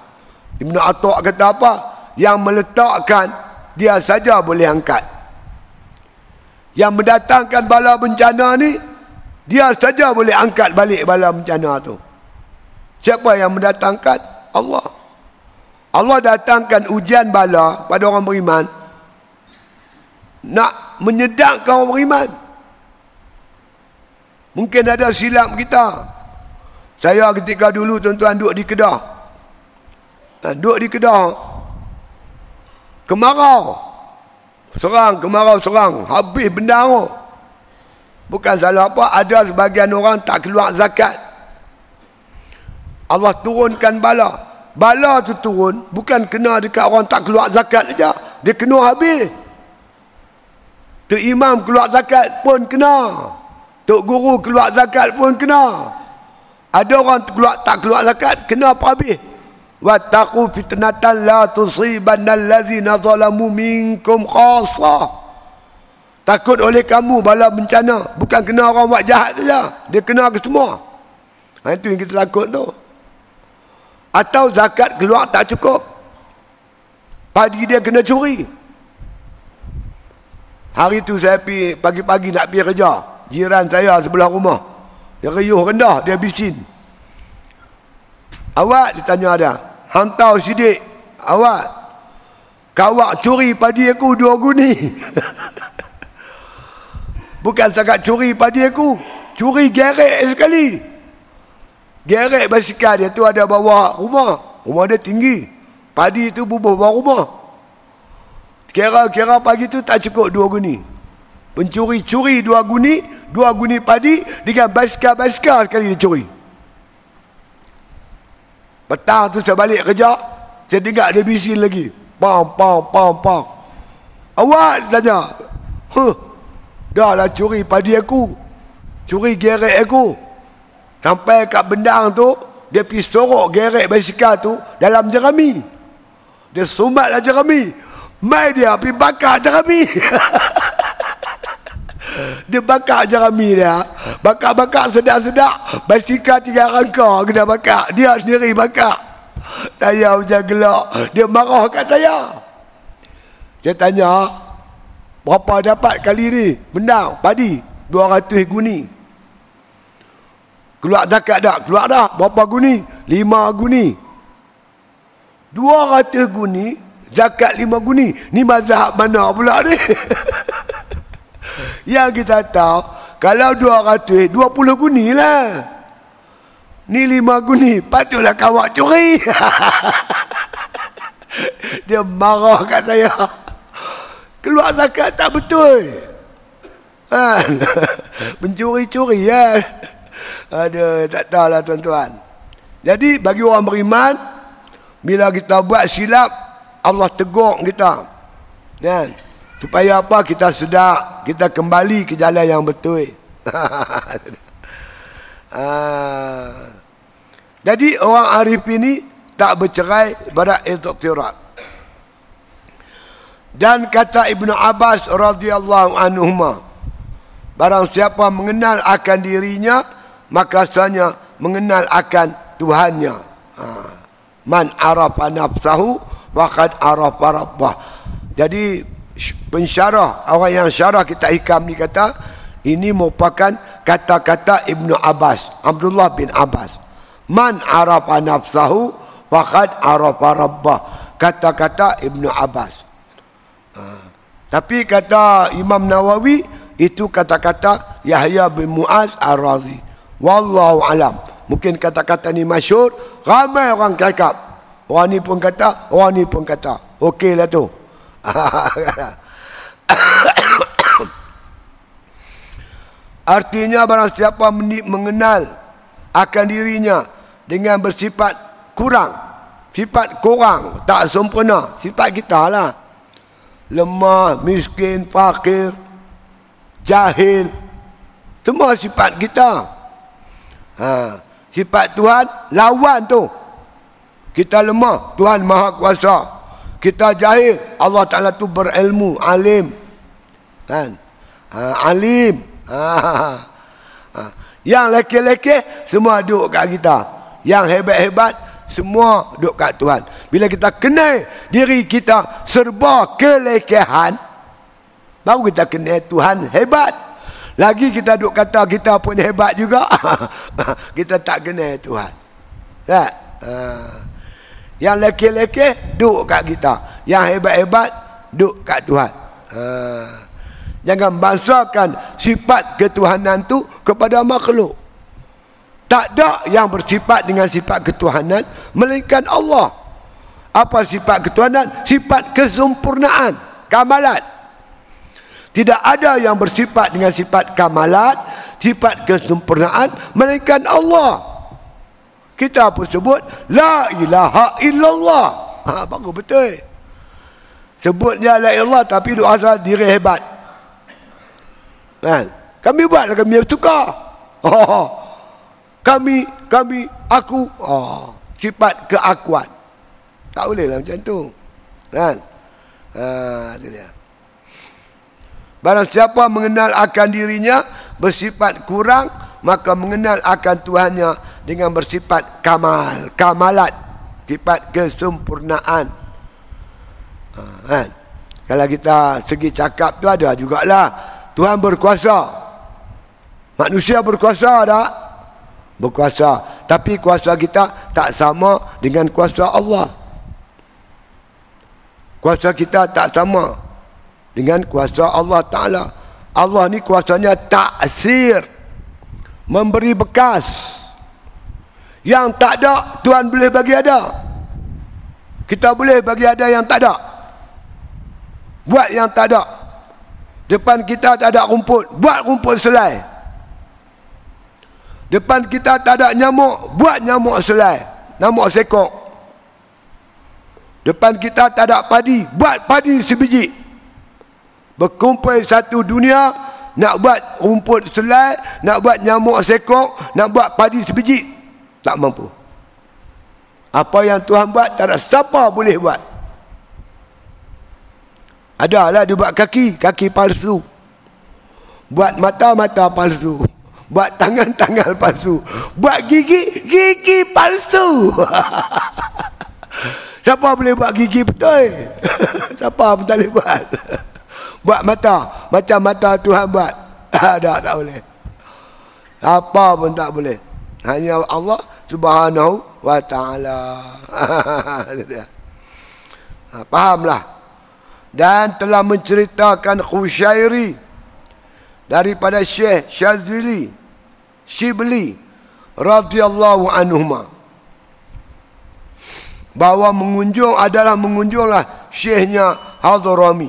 Ibn Atok kata apa? Yang meletakkan, dia saja boleh angkat. Yang mendatangkan bala bencana ni, dia saja boleh angkat balik bala bencana tu. Siapa yang mendatangkan? Allah. Allah datangkan ujian bala pada orang beriman. Nak menyedarkan orang beriman. Mungkin ada silap kita. Saya ketika dulu tuan-tuan duduk di Kedah. Duduk di Kedah. Kemarau. Serang, kemarau, serang. Habis bendang. Oh. Bukan selalu apa Ada sebagian orang tak keluar zakat Allah turunkan bala Bala tu turun Bukan kena dekat orang tak keluar zakat saja Dia kena habis Tu imam keluar zakat pun kena Tok guru keluar zakat pun kena Ada orang keluar tak keluar zakat Kena apa habis Wa taqu fitnatan la tusibanna allazina zalamu minkum khassah Takut oleh kamu bala bencana. Bukan kena orang buat jahat saja. Lah. Dia kena ke semua. Ha, itu yang kita takut tu. Atau zakat keluar tak cukup. Padi dia kena curi. Hari tu saya pagi-pagi nak pergi kerja. Jiran saya sebelah rumah. Dia riuh rendah. Dia bisin. Awak ditanya dia. Hantau sidik. Awak. Kawak curi padi aku dua guni. Bukan sangat curi padi aku. Curi gerek sekali. Gerek basikal dia tu ada bawa rumah. Rumah dia tinggi. Padi tu bubuh bawa rumah. Kira-kira pagi tu tak cukup dua guni. Pencuri-curi dua guni. Dua guni padi dengan basikal-basikal sekali dia curi. Petang tu saya balik kerja. Saya dengar dia bising lagi. Pam, pam, pam, pam. Awak saja, Huh. Dah lah curi padi aku. Curi gerek aku. Sampai kat bendang tu, dia pergi sorok gerek basikal tu dalam jerami. Dia sumatlah jerami. Mai dia pergi bakar jerami. dia bakar jerami dia. Bakar-bakar sedap-sedap. Basikal tiga rangkau kena bakar. Dia sendiri bakar. Saya macam gelak. Dia marah kat saya. Saya tanya, Berapa dapat kali ni? Benang, padi, 200 guni. Keluar zakat dah, keluar dah. Berapa guni? 5 guni. 200 guni, zakat 5 guni. Ni mazhab mana pula ni? Yang kita tahu, kalau 200, 20 guni lah. Ni 5 guni, patutlah kawak curi. Dia marah kat saya. Dia keluar zakat tak betul kan mencuri-curi ya kan? aduh tak tahulah tuan-tuan jadi bagi orang beriman bila kita buat silap Allah tegur kita dan supaya apa kita sedar kita kembali ke jalan yang betul ah. jadi orang arif ini tak bercerai pada intiqrat dan kata Ibnu Abbas radhiyallahu anhuma barang Barangsiapa mengenal akan dirinya maka sesanya mengenal akan Tuhannya ha. man arafa nafsahu waqad arafa rabbah jadi pensyarah orang yang syarah kita hikam ni kata ini merupakan kata-kata Ibnu Abbas Abdullah bin Abbas man arafa nafsahu waqad arafa rabbah kata-kata Ibnu Abbas Ha. Tapi kata Imam Nawawi itu kata-kata Yahya bin Muaz Ar-Razi. Wallahu alam. Mungkin kata-kata ni masyhur, ramai orang cakap. Orang ni pun kata, orang ni pun kata. Okeylah tu. Artinya barang siapa mengenal akan dirinya dengan bersifat kurang, sifat kurang, tak sempurna, sifat kita lah lemah, miskin, fakir, jahil. Semua sifat kita. Ha, sifat Tuhan lawan tu. Kita lemah, Tuhan Maha Kuasa. Kita jahil, Allah Taala tu berilmu, alim. Kan? Ha, alim. Ha, ha, ha. Yang leke-leke semua duduk kat kita. Yang hebat-hebat semua duduk kat Tuhan bila kita kenal diri kita serba kelekehan baru kita kenal Tuhan hebat lagi kita duduk kata kita pun hebat juga kita tak kenal Tuhan Ya, yang lekeh-lekeh duduk kat kita yang hebat-hebat duduk kat Tuhan eh, jangan bangsakan sifat ketuhanan tu kepada makhluk tak ada yang bersifat dengan sifat ketuhanan melainkan Allah. Apa sifat ketuhanan? Sifat kesempurnaan, kamalat. Tidak ada yang bersifat dengan sifat kamalat, sifat kesempurnaan melainkan Allah. Kita pun sebut la ilaha illallah. Ha bagus betul. Sebutnya la ilallah tapi doa asal diri hebat. Kan? Kami buatlah kami tukar. Oh, kami kami aku. Oh sifat keakuan. Tak boleh lah macam tu. Kan? Ha, itu dia. Barang siapa mengenal akan dirinya bersifat kurang, maka mengenal akan Tuhannya dengan bersifat kamal, kamalat, sifat kesempurnaan. Ha, kan? Kalau kita segi cakap tu ada jugalah. Tuhan berkuasa. Manusia berkuasa tak? Berkuasa. Tapi kuasa kita tak sama dengan kuasa Allah. Kuasa kita tak sama dengan kuasa Allah Ta'ala. Allah ni kuasanya taksir. Memberi bekas. Yang tak ada, Tuhan boleh bagi ada. Kita boleh bagi ada yang tak ada. Buat yang tak ada. Depan kita tak ada rumput. Buat rumput selai. Depan kita tak ada nyamuk, buat nyamuk selai. Nyamuk sekok. Depan kita tak ada padi, buat padi sebiji. Berkumpul satu dunia, nak buat rumput selai, nak buat nyamuk sekok, nak buat padi sebiji. Tak mampu. Apa yang Tuhan buat, tak ada siapa boleh buat. Adalah dia buat kaki, kaki palsu. Buat mata-mata palsu. Mata palsu buat tangan tangan palsu buat gigi gigi palsu siapa boleh buat gigi betul siapa pun tak boleh buat buat mata macam mata Tuhan buat tak tak boleh apa pun tak boleh hanya Allah subhanahu wa ta'ala ha, fahamlah dan telah menceritakan Khushairi daripada Syekh Syazili Shibli radhiyallahu anhuma bahwa mengunjung adalah mengunjunglah syekhnya Hadrami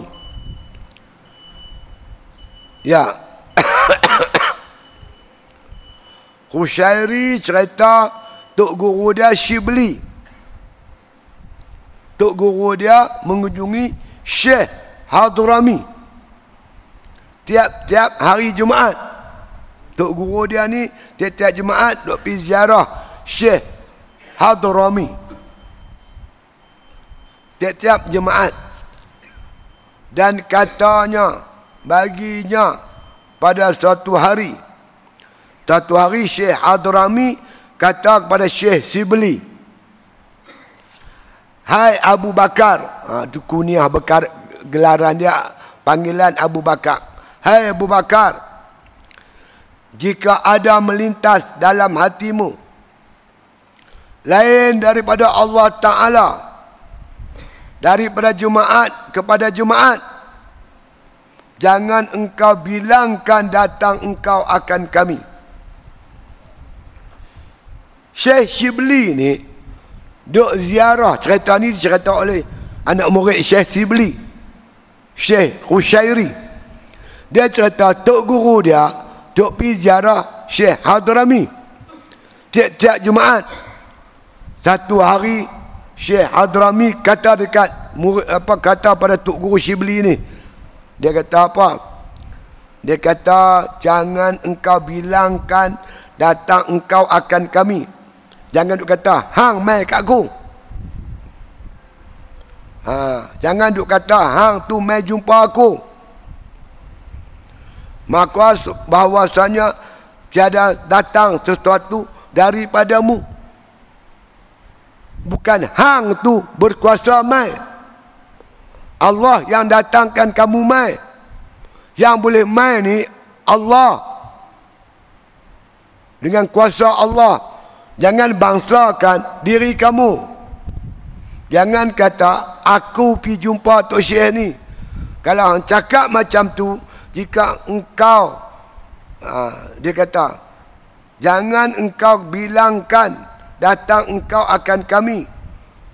ya Khushairi cerita Tok Guru dia Shibli Tok Guru dia mengunjungi Syekh Hadrami Tiap-tiap hari Jumaat Tok guru dia ni tiap-tiap jemaat dok pi ziarah Syekh Hadrami. Tiap-tiap jemaat dan katanya baginya pada satu hari satu hari Syekh Hadrami kata kepada Syekh Sibli Hai Abu Bakar ha, Itu kuniah bekar, gelaran dia Panggilan Abu Bakar Hai Abu Bakar jika ada melintas dalam hatimu lain daripada Allah Taala daripada jumaat kepada jumaat jangan engkau bilangkan datang engkau akan kami Syekh Sibli ni duk ziarah cerita ni cerita oleh anak murid Syekh Sibli, Syekh Khushairi dia cerita tok guru dia Tuk pi ziarah Syekh Hadrami. Tiap-tiap Jumaat satu hari Syekh Hadrami kata dekat murid apa kata pada tuk guru Shibli ni. Dia kata apa? Dia kata jangan engkau bilangkan datang engkau akan kami. Jangan duk kata hang mai kat aku. Ha, jangan duk kata hang tu mai jumpa aku maka bahwasanya tiada datang sesuatu daripadamu bukan hang tu berkuasa mai Allah yang datangkan kamu mai yang boleh mai ni Allah dengan kuasa Allah jangan bangsakan diri kamu jangan kata aku pi jumpa Tok Syekh ni kalau orang cakap macam tu jika engkau uh, dia kata jangan engkau bilangkan datang engkau akan kami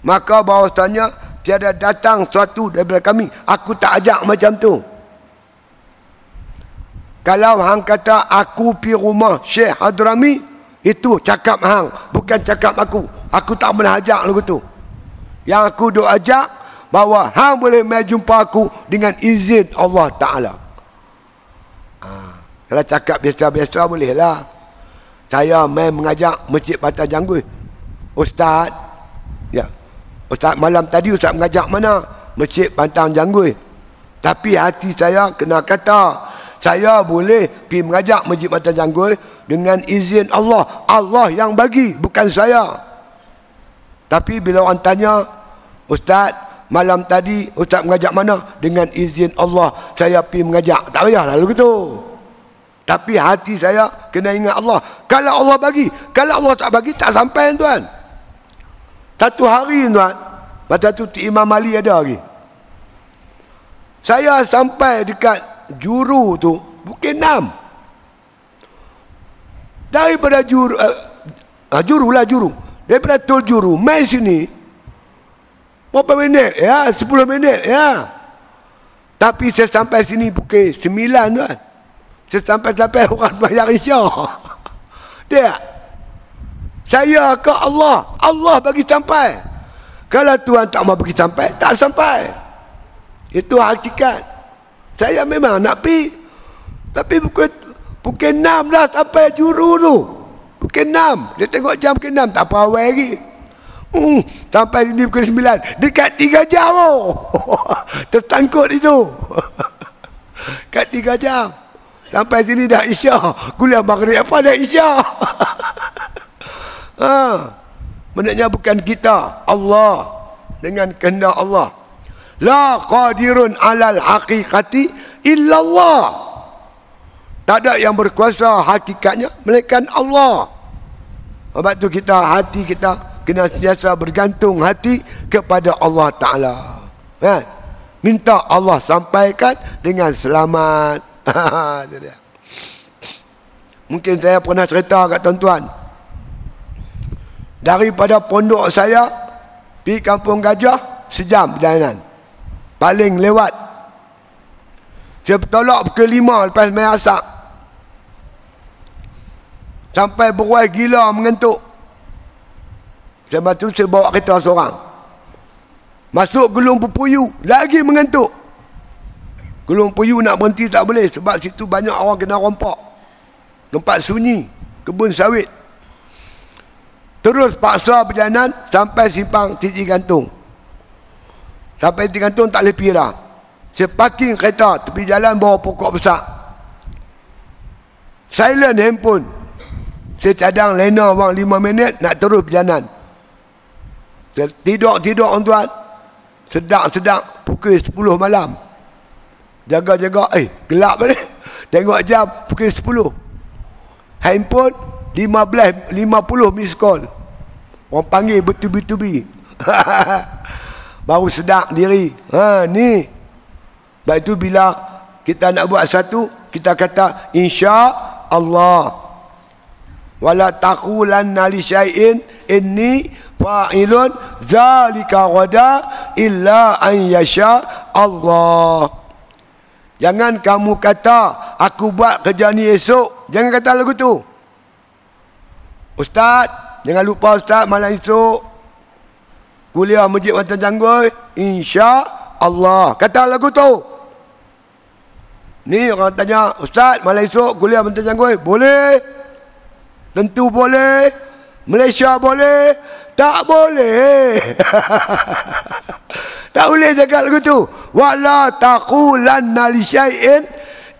maka bahawasanya tiada datang suatu daripada kami aku tak ajak macam tu kalau hang kata aku pi rumah Syekh Hadrami itu cakap hang bukan cakap aku aku tak pernah ajak lagu tu yang aku duk ajak bahawa hang boleh mai jumpa aku dengan izin Allah Ta'ala Ha. Kalau cakap biasa-biasa bolehlah. Saya main mengajak Masjid Batal Janggul. Ustaz. Ya. Ustaz malam tadi Ustaz mengajak mana? Masjid Pantang Janggul. Tapi hati saya kena kata. Saya boleh pergi mengajak Masjid Batal Janggul. Dengan izin Allah. Allah yang bagi. Bukan saya. Tapi bila orang tanya. Ustaz malam tadi ustaz mengajak mana dengan izin Allah saya pergi mengajak tak payah lalu gitu tapi hati saya kena ingat Allah kalau Allah bagi kalau Allah tak bagi tak sampai tuan satu hari tuan pada tu Imam Ali ada lagi saya sampai dekat juru tu Bukit enam. daripada juru uh, eh, ah, juru lah juru daripada tol juru main sini berapa minit ya 10 minit ya tapi saya sampai sini pukul 9 tuan kan? saya sampai-sampai orang bayar isya dia saya ke Allah Allah bagi sampai kalau Tuhan tak mau bagi sampai tak sampai itu hakikat saya memang nak pergi tapi pukul pukul 6 dah sampai juru tu pukul 6 dia tengok jam ke 6 tak apa awal lagi Hmm, sampai ini pukul 9 Dekat tiga jam oh. Tertangkut itu Dekat tiga jam Sampai sini dah isya Kuliah maghrib apa dah isya ha. Menaknya bukan kita Allah Dengan kehendak Allah La qadirun alal haqiqati Illallah Tak ada yang berkuasa hakikatnya Melainkan Allah Sebab tu kita hati kita kena sentiasa bergantung hati kepada Allah Ta'ala. Ha? Minta Allah sampaikan dengan selamat. Mungkin saya pernah cerita kat tuan-tuan. Daripada pondok saya, di kampung gajah, sejam perjalanan. Paling lewat. Saya bertolak pukul lima lepas main asap. Sampai beruai gila mengentuk. Sebab tu saya bawa kereta seorang. Masuk gelung pepuyu, lagi mengentuk Gelung pepuyu nak berhenti tak boleh sebab situ banyak orang kena rompak. Tempat sunyi, kebun sawit. Terus paksa perjalanan sampai simpang titik gantung. Sampai titik gantung tak boleh pergi dah. Saya parking kereta tepi jalan bawa pokok besar. Silent handphone. Saya cadang lena orang 5 minit nak terus perjalanan. Tidur-tidur tuan. Sedang-sedang pukul 10 malam. Jaga-jaga. Eh, gelap balik. Tengok jam pukul 10. Handphone 15, 50 miss call. Orang panggil betubi tubi Baru sedak diri. Ha, ni. Sebab itu bila kita nak buat satu, kita kata insya Allah. Wala taqulanna li syai'in inni fa'ilun zalika wada illa an yasha Allah Jangan kamu kata aku buat kerja ni esok. Jangan kata lagu tu. Ustaz, jangan lupa ustaz malam esok kuliah masjid Batang Janggoi, insya-Allah. Kata lagu tu. Ni orang tanya, ustaz malam esok kuliah Batang Janggoi, boleh? Tentu boleh. Malaysia boleh. Tak boleh. tak boleh cakap lagu tu. Wala taqulan nali syai'in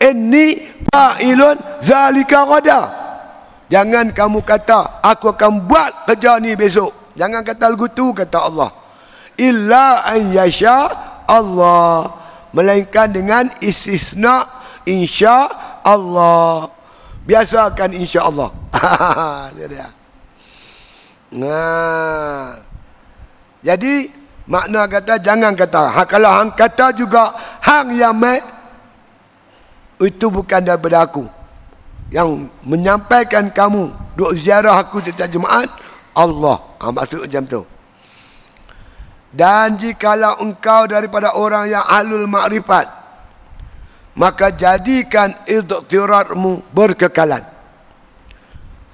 inni fa'ilun zalika qada. Jangan kamu kata aku akan buat kerja ni besok. Jangan kata lagu tu kata Allah. Illa an yasha Allah. Melainkan dengan istisna insya Allah. Biasakan insya Allah. Ha ha ha. Nah. Jadi makna kata jangan kata. Ha, kalau hang kata juga hang yang mai itu bukan daripada aku. Yang menyampaikan kamu duk ziarah aku setiap Jumaat Allah. Ha, maksud macam tu. Dan jikalau engkau daripada orang yang alul makrifat maka jadikan idtiratmu berkekalan.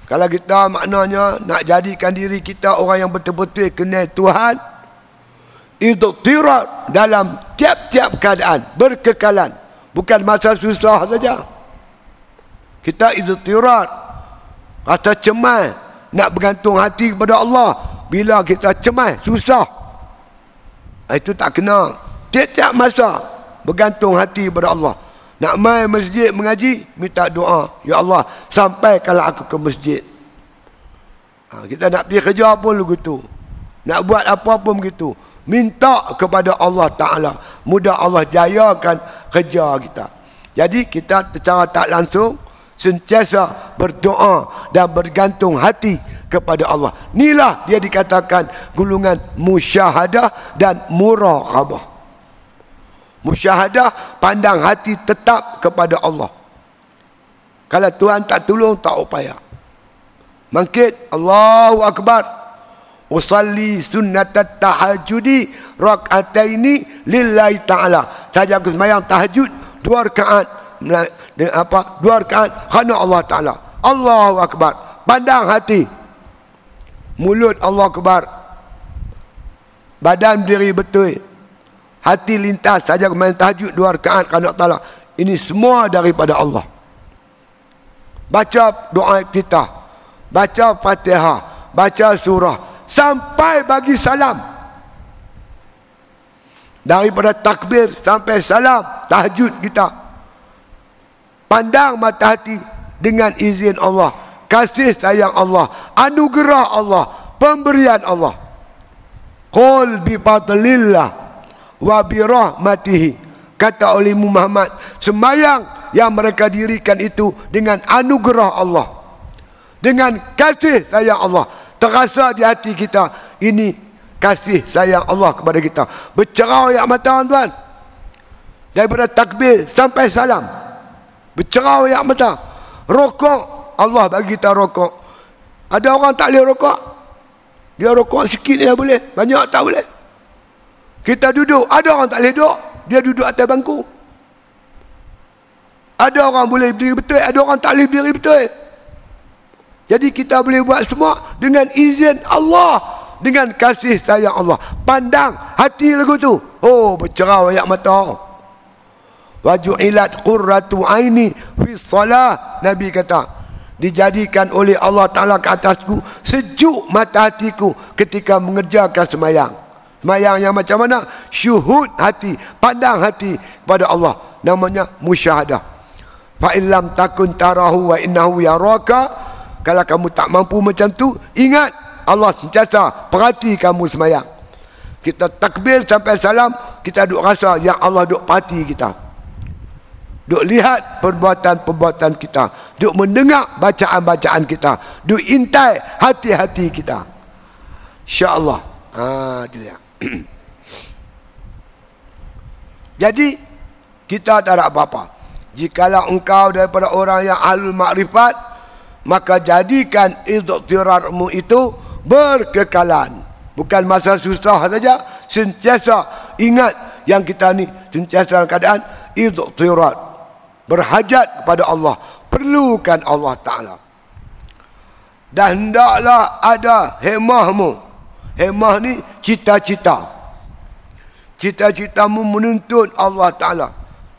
Kalau kita maknanya nak jadikan diri kita orang yang betul-betul kenal Tuhan. Itu tirat dalam tiap-tiap keadaan. Berkekalan. Bukan masa susah saja. Kita itu tirat. Rasa cemas. Nak bergantung hati kepada Allah. Bila kita cemas, susah. Itu tak kena. Tiap-tiap masa bergantung hati kepada Allah. Nak mai masjid mengaji, minta doa. Ya Allah, sampai kalau aku ke masjid. Ha, kita nak pergi kerja pun begitu. Nak buat apa pun begitu. Minta kepada Allah Ta'ala. Mudah Allah jayakan kerja kita. Jadi kita secara tak langsung sentiasa berdoa dan bergantung hati kepada Allah. Inilah dia dikatakan gulungan musyahadah dan murah muraqabah. Musyahadah pandang hati tetap kepada Allah. Kalau Tuhan tak tolong tak upaya. Mangkit Allahu akbar. Usalli sunnatat tahajjudi rakataini lillahi taala. saja. aku sembahyang tahajud dua rakaat apa dua rakaat khana Allah taala. Allahu akbar. Pandang hati. Mulut Allah akbar. Badan berdiri betul hati lintas saja main tahajud dua rakaat kerana Allah ini semua daripada Allah baca doa kita baca fatihah baca surah sampai bagi salam daripada takbir sampai salam tahajud kita pandang mata hati dengan izin Allah kasih sayang Allah anugerah Allah pemberian Allah qul bi fadlillah wa matihi kata oleh Muhammad semayang yang mereka dirikan itu dengan anugerah Allah dengan kasih sayang Allah terasa di hati kita ini kasih sayang Allah kepada kita bercerau ya mata tuan daripada takbir sampai salam bercerau ya mata rokok Allah bagi kita rokok ada orang tak boleh rokok dia rokok sikit dia boleh banyak tak boleh kita duduk, ada orang tak boleh duduk, dia duduk atas bangku. Ada orang boleh berdiri betul, ada orang tak boleh berdiri betul. Jadi kita boleh buat semua dengan izin Allah, dengan kasih sayang Allah. Pandang hati lagu tu. Oh, bercerau ayat mata. Waju'ilat qurratu aini fi salah. Nabi kata, dijadikan oleh Allah Ta'ala ke atasku sejuk mata hatiku ketika mengerjakan semayang mayang yang macam mana syuhud hati pandang hati kepada Allah namanya musyahadah fa illam takun tarahu wa innahu yaraka kalau kamu tak mampu macam tu ingat Allah sentiasa perhati kamu semayang kita takbir sampai salam kita duk rasa yang Allah duk perhati kita duk lihat perbuatan-perbuatan kita duk mendengar bacaan-bacaan kita duk intai hati-hati kita insyaallah ah ha, dia Jadi kita tak ada apa-apa. Jikalau engkau daripada orang yang alul makrifat, maka jadikan idtirarmu itu berkekalan. Bukan masa susah saja, sentiasa ingat yang kita ni sentiasa dalam keadaan idtirar. Berhajat kepada Allah, perlukan Allah Taala. Dan hendaklah ada hemahmu. Hemah ni cita-cita. Cita-cita menuntut Allah Ta'ala.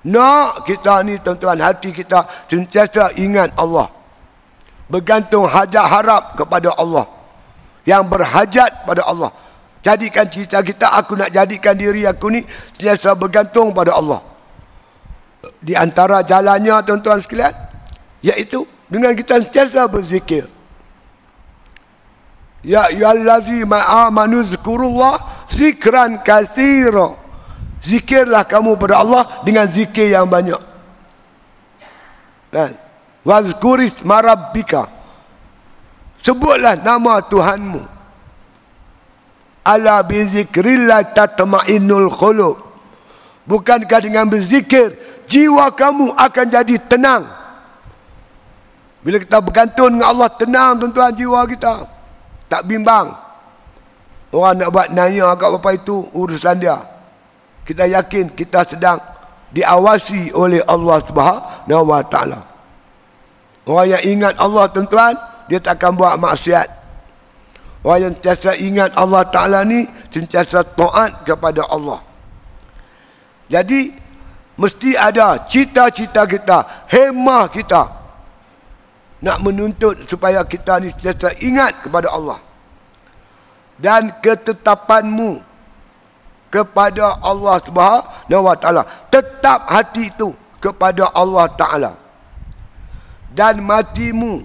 Nak kita ni tuan-tuan hati kita sentiasa ingat Allah. Bergantung hajat harap kepada Allah. Yang berhajat pada Allah. Jadikan cita kita aku nak jadikan diri aku ni sentiasa bergantung pada Allah. Di antara jalannya tuan-tuan sekalian. Iaitu dengan kita sentiasa berzikir. Ya أيها الذين آمنوا اذكروا الله ذكرا Zikirlah kamu kepada Allah dengan zikir yang banyak. Dan wazkuris marabbika. Sebutlah nama Tuhanmu. Ala bi zikrillah tatma'innul qulub. Bukankah dengan berzikir jiwa kamu akan jadi tenang? Bila kita bergantung dengan Allah tenang tuan-tuan jiwa kita. Tak bimbang. Orang nak buat nanya agak bapa itu urusan dia. Kita yakin kita sedang diawasi oleh Allah Subhanahu wa taala. Orang yang ingat Allah tuan-tuan, dia tak akan buat maksiat. Orang yang sentiasa ingat Allah Ta'ala ni Sentiasa taat kepada Allah Jadi Mesti ada cita-cita kita Hemah kita nak menuntut supaya kita ni sentiasa ingat kepada Allah dan ketetapanmu kepada Allah Subhanahu wa taala tetap hati itu kepada Allah taala dan matimu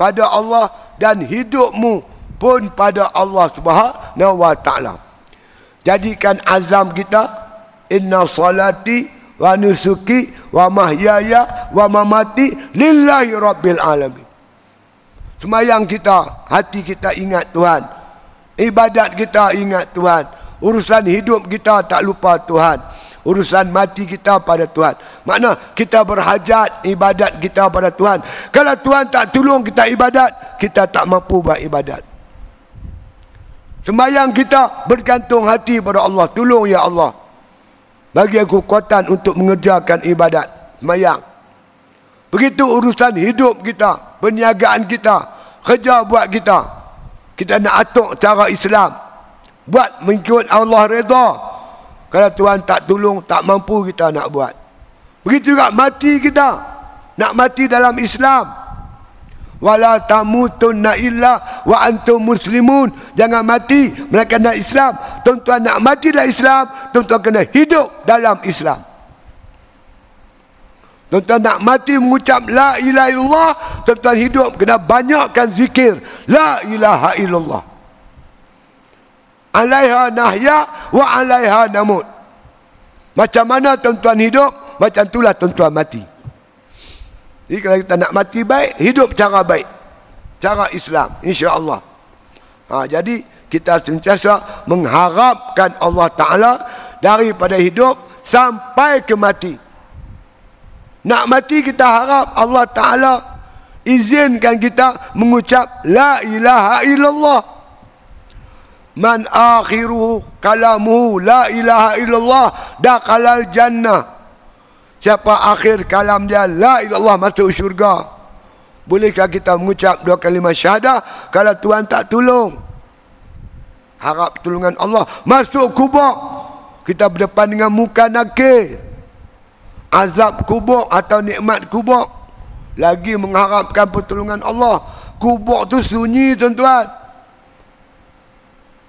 pada Allah dan hidupmu pun pada Allah Subhanahu wa taala jadikan azam kita inna salati wa nusuki wa mahyaya wa mamati lillahi rabbil alamin. Semayang kita, hati kita ingat Tuhan. Ibadat kita ingat Tuhan. Urusan hidup kita tak lupa Tuhan. Urusan mati kita pada Tuhan. Makna kita berhajat ibadat kita pada Tuhan. Kalau Tuhan tak tolong kita ibadat, kita tak mampu buat ibadat. Semayang kita bergantung hati pada Allah. Tolong ya Allah bagi aku kuatan untuk mengerjakan ibadat mayang. Begitu urusan hidup kita, perniagaan kita, kerja buat kita. Kita nak atuk cara Islam. Buat mengikut Allah reda. Kalau Tuhan tak tolong, tak mampu kita nak buat. Begitu juga mati kita. Nak mati dalam Islam wala tamutunna illa wa antum muslimun jangan mati mereka nak Islam tuan nak mati matilah Islam tuan kena hidup dalam Islam tuan nak mati mengucap La ilaha illallah tuan hidup kena banyakkan zikir La ilaha illallah Alaiha nahya wa alaiha namut Macam mana tuan hidup Macam itulah tuan-tuan mati jadi kalau kita nak mati baik, hidup cara baik. Cara Islam, insya-Allah. Ha, jadi kita sentiasa mengharapkan Allah Taala daripada hidup sampai ke mati. Nak mati kita harap Allah Taala izinkan kita mengucap la ilaha illallah. Man akhiru kalamu la ilaha illallah dakhala al jannah. Siapa akhir kalam dia La ilallah masuk syurga Bolehkah kita mengucap dua kalimah syahadah Kalau Tuhan tak tolong Harap pertolongan Allah Masuk kubur Kita berdepan dengan muka nakir Azab kubur atau nikmat kubur Lagi mengharapkan pertolongan Allah Kubur tu sunyi tuan-tuan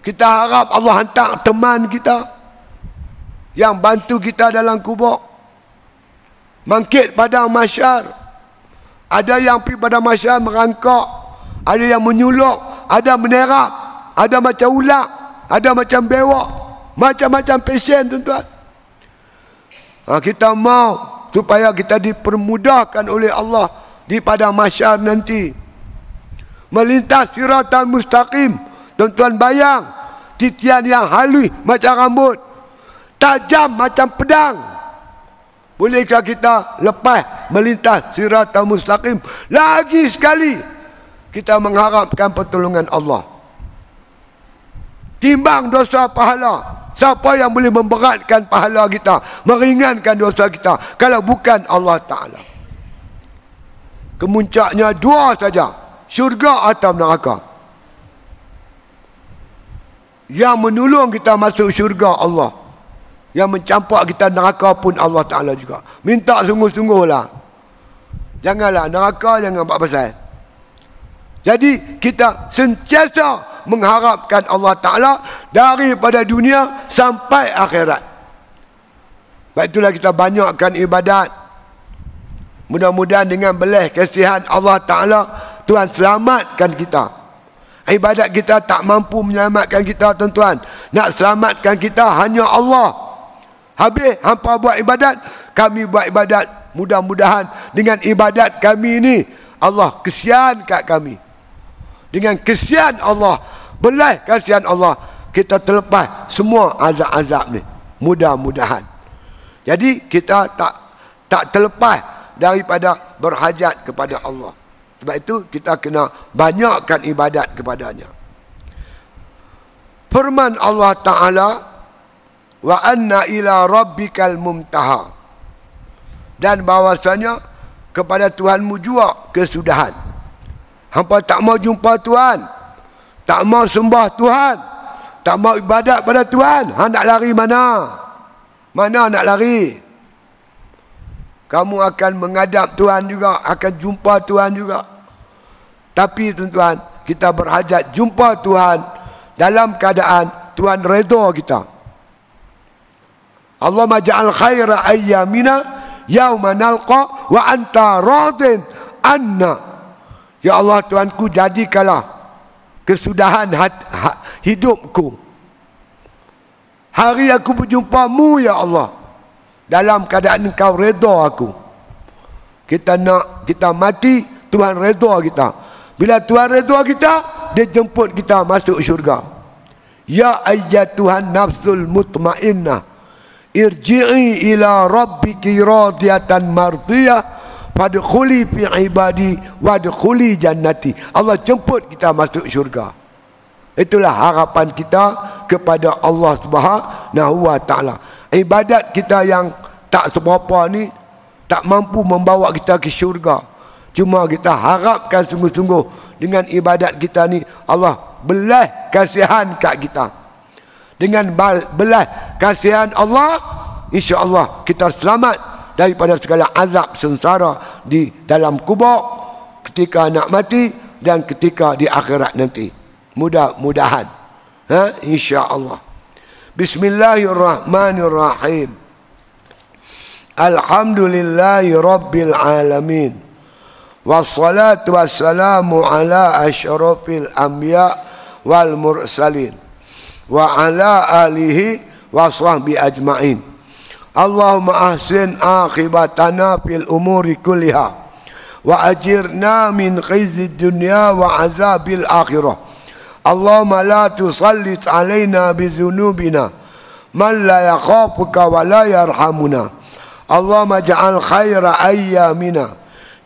Kita harap Allah hantar teman kita Yang bantu kita dalam kubur Mangkit pada masyar ada yang pergi pada masyar merangkak ada yang menyulok, ada menerap ada macam ulak ada macam bewok macam-macam pesen tuan-tuan ha, kita mau supaya kita dipermudahkan oleh Allah di pada masyar nanti melintas siratan mustaqim tuan-tuan bayang titian yang halus macam rambut tajam macam pedang Bolehkah kita lepas melintas sirat mustaqim Lagi sekali kita mengharapkan pertolongan Allah Timbang dosa pahala Siapa yang boleh memberatkan pahala kita Meringankan dosa kita Kalau bukan Allah Ta'ala Kemuncaknya dua saja Syurga atau neraka Yang menolong kita masuk syurga Allah yang mencampak kita neraka pun Allah Ta'ala juga. Minta sungguh-sungguhlah. Janganlah neraka jangan buat pasal. Jadi kita sentiasa mengharapkan Allah Ta'ala daripada dunia sampai akhirat. Sebab itulah kita banyakkan ibadat. Mudah-mudahan dengan belah kesihan Allah Ta'ala Tuhan selamatkan kita. Ibadat kita tak mampu menyelamatkan kita tuan-tuan. Nak selamatkan kita hanya Allah. Habis hampa buat ibadat Kami buat ibadat Mudah-mudahan dengan ibadat kami ini Allah kesian kat kami Dengan kesian Allah Belai kasihan Allah Kita terlepas semua azab-azab ni Mudah-mudahan Jadi kita tak tak terlepas Daripada berhajat kepada Allah Sebab itu kita kena banyakkan ibadat kepadanya Firman Allah Ta'ala wa anna ila rabbikal mumtaha dan bahwasanya kepada Tuhanmu jua kesudahan hampa tak mau jumpa Tuhan tak mau sembah Tuhan tak mau ibadat pada Tuhan ha nak lari mana mana nak lari kamu akan menghadap Tuhan juga akan jumpa Tuhan juga tapi tuan-tuan kita berhajat jumpa Tuhan dalam keadaan Tuhan redha kita. Allah maj'al khaira ayyamina yauma nalqa wa anta radin anna Ya Allah Tuhanku jadikanlah kesudahan hat, ha, hidupku Hari aku berjumpamu ya Allah dalam keadaan engkau redha aku Kita nak kita mati Tuhan redha kita Bila Tuhan redha kita dia jemput kita masuk syurga Ya ayat Tuhan nafsul mutmainnah irji'i ila rabbiki radiyatan mardiyah fadkhuli fi ibadi wadkhuli jannati Allah jemput kita masuk syurga itulah harapan kita kepada Allah subhanahu wa ta'ala ibadat kita yang tak seberapa ni tak mampu membawa kita ke syurga cuma kita harapkan sungguh-sungguh dengan ibadat kita ni Allah belah kasihan kat kita dengan belas kasihan Allah Insya Allah kita selamat daripada segala azab sengsara di dalam kubur ketika nak mati dan ketika di akhirat nanti mudah-mudahan ha Allah. bismillahirrahmanirrahim alhamdulillahirabbil alamin wassalatu wassalamu ala asyrafil anbiya wal mursalin وعلى آله وصحبه أجمعين اللهم أحسن عاقبتنا في الأمور كلها وأجرنا من خزي الدنيا وعذاب الآخرة اللهم لا تسلط علينا بذنوبنا من لا يخافك ولا يرحمنا اللهم اجعل خير أيامنا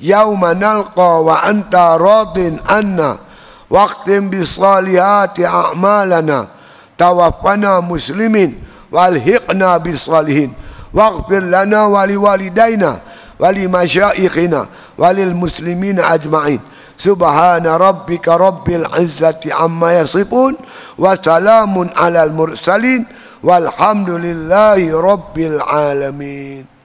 يوم نلقى وأنت راض عنا واختم بالصالحات أعمالنا توفنا مسلمين والحقنا بالصالحين واغفر لنا ولوالدينا ولمشائخنا وللمسلمين أجمعين سبحان ربك رب العزة عما يصفون وسلام على المرسلين والحمد لله رب العالمين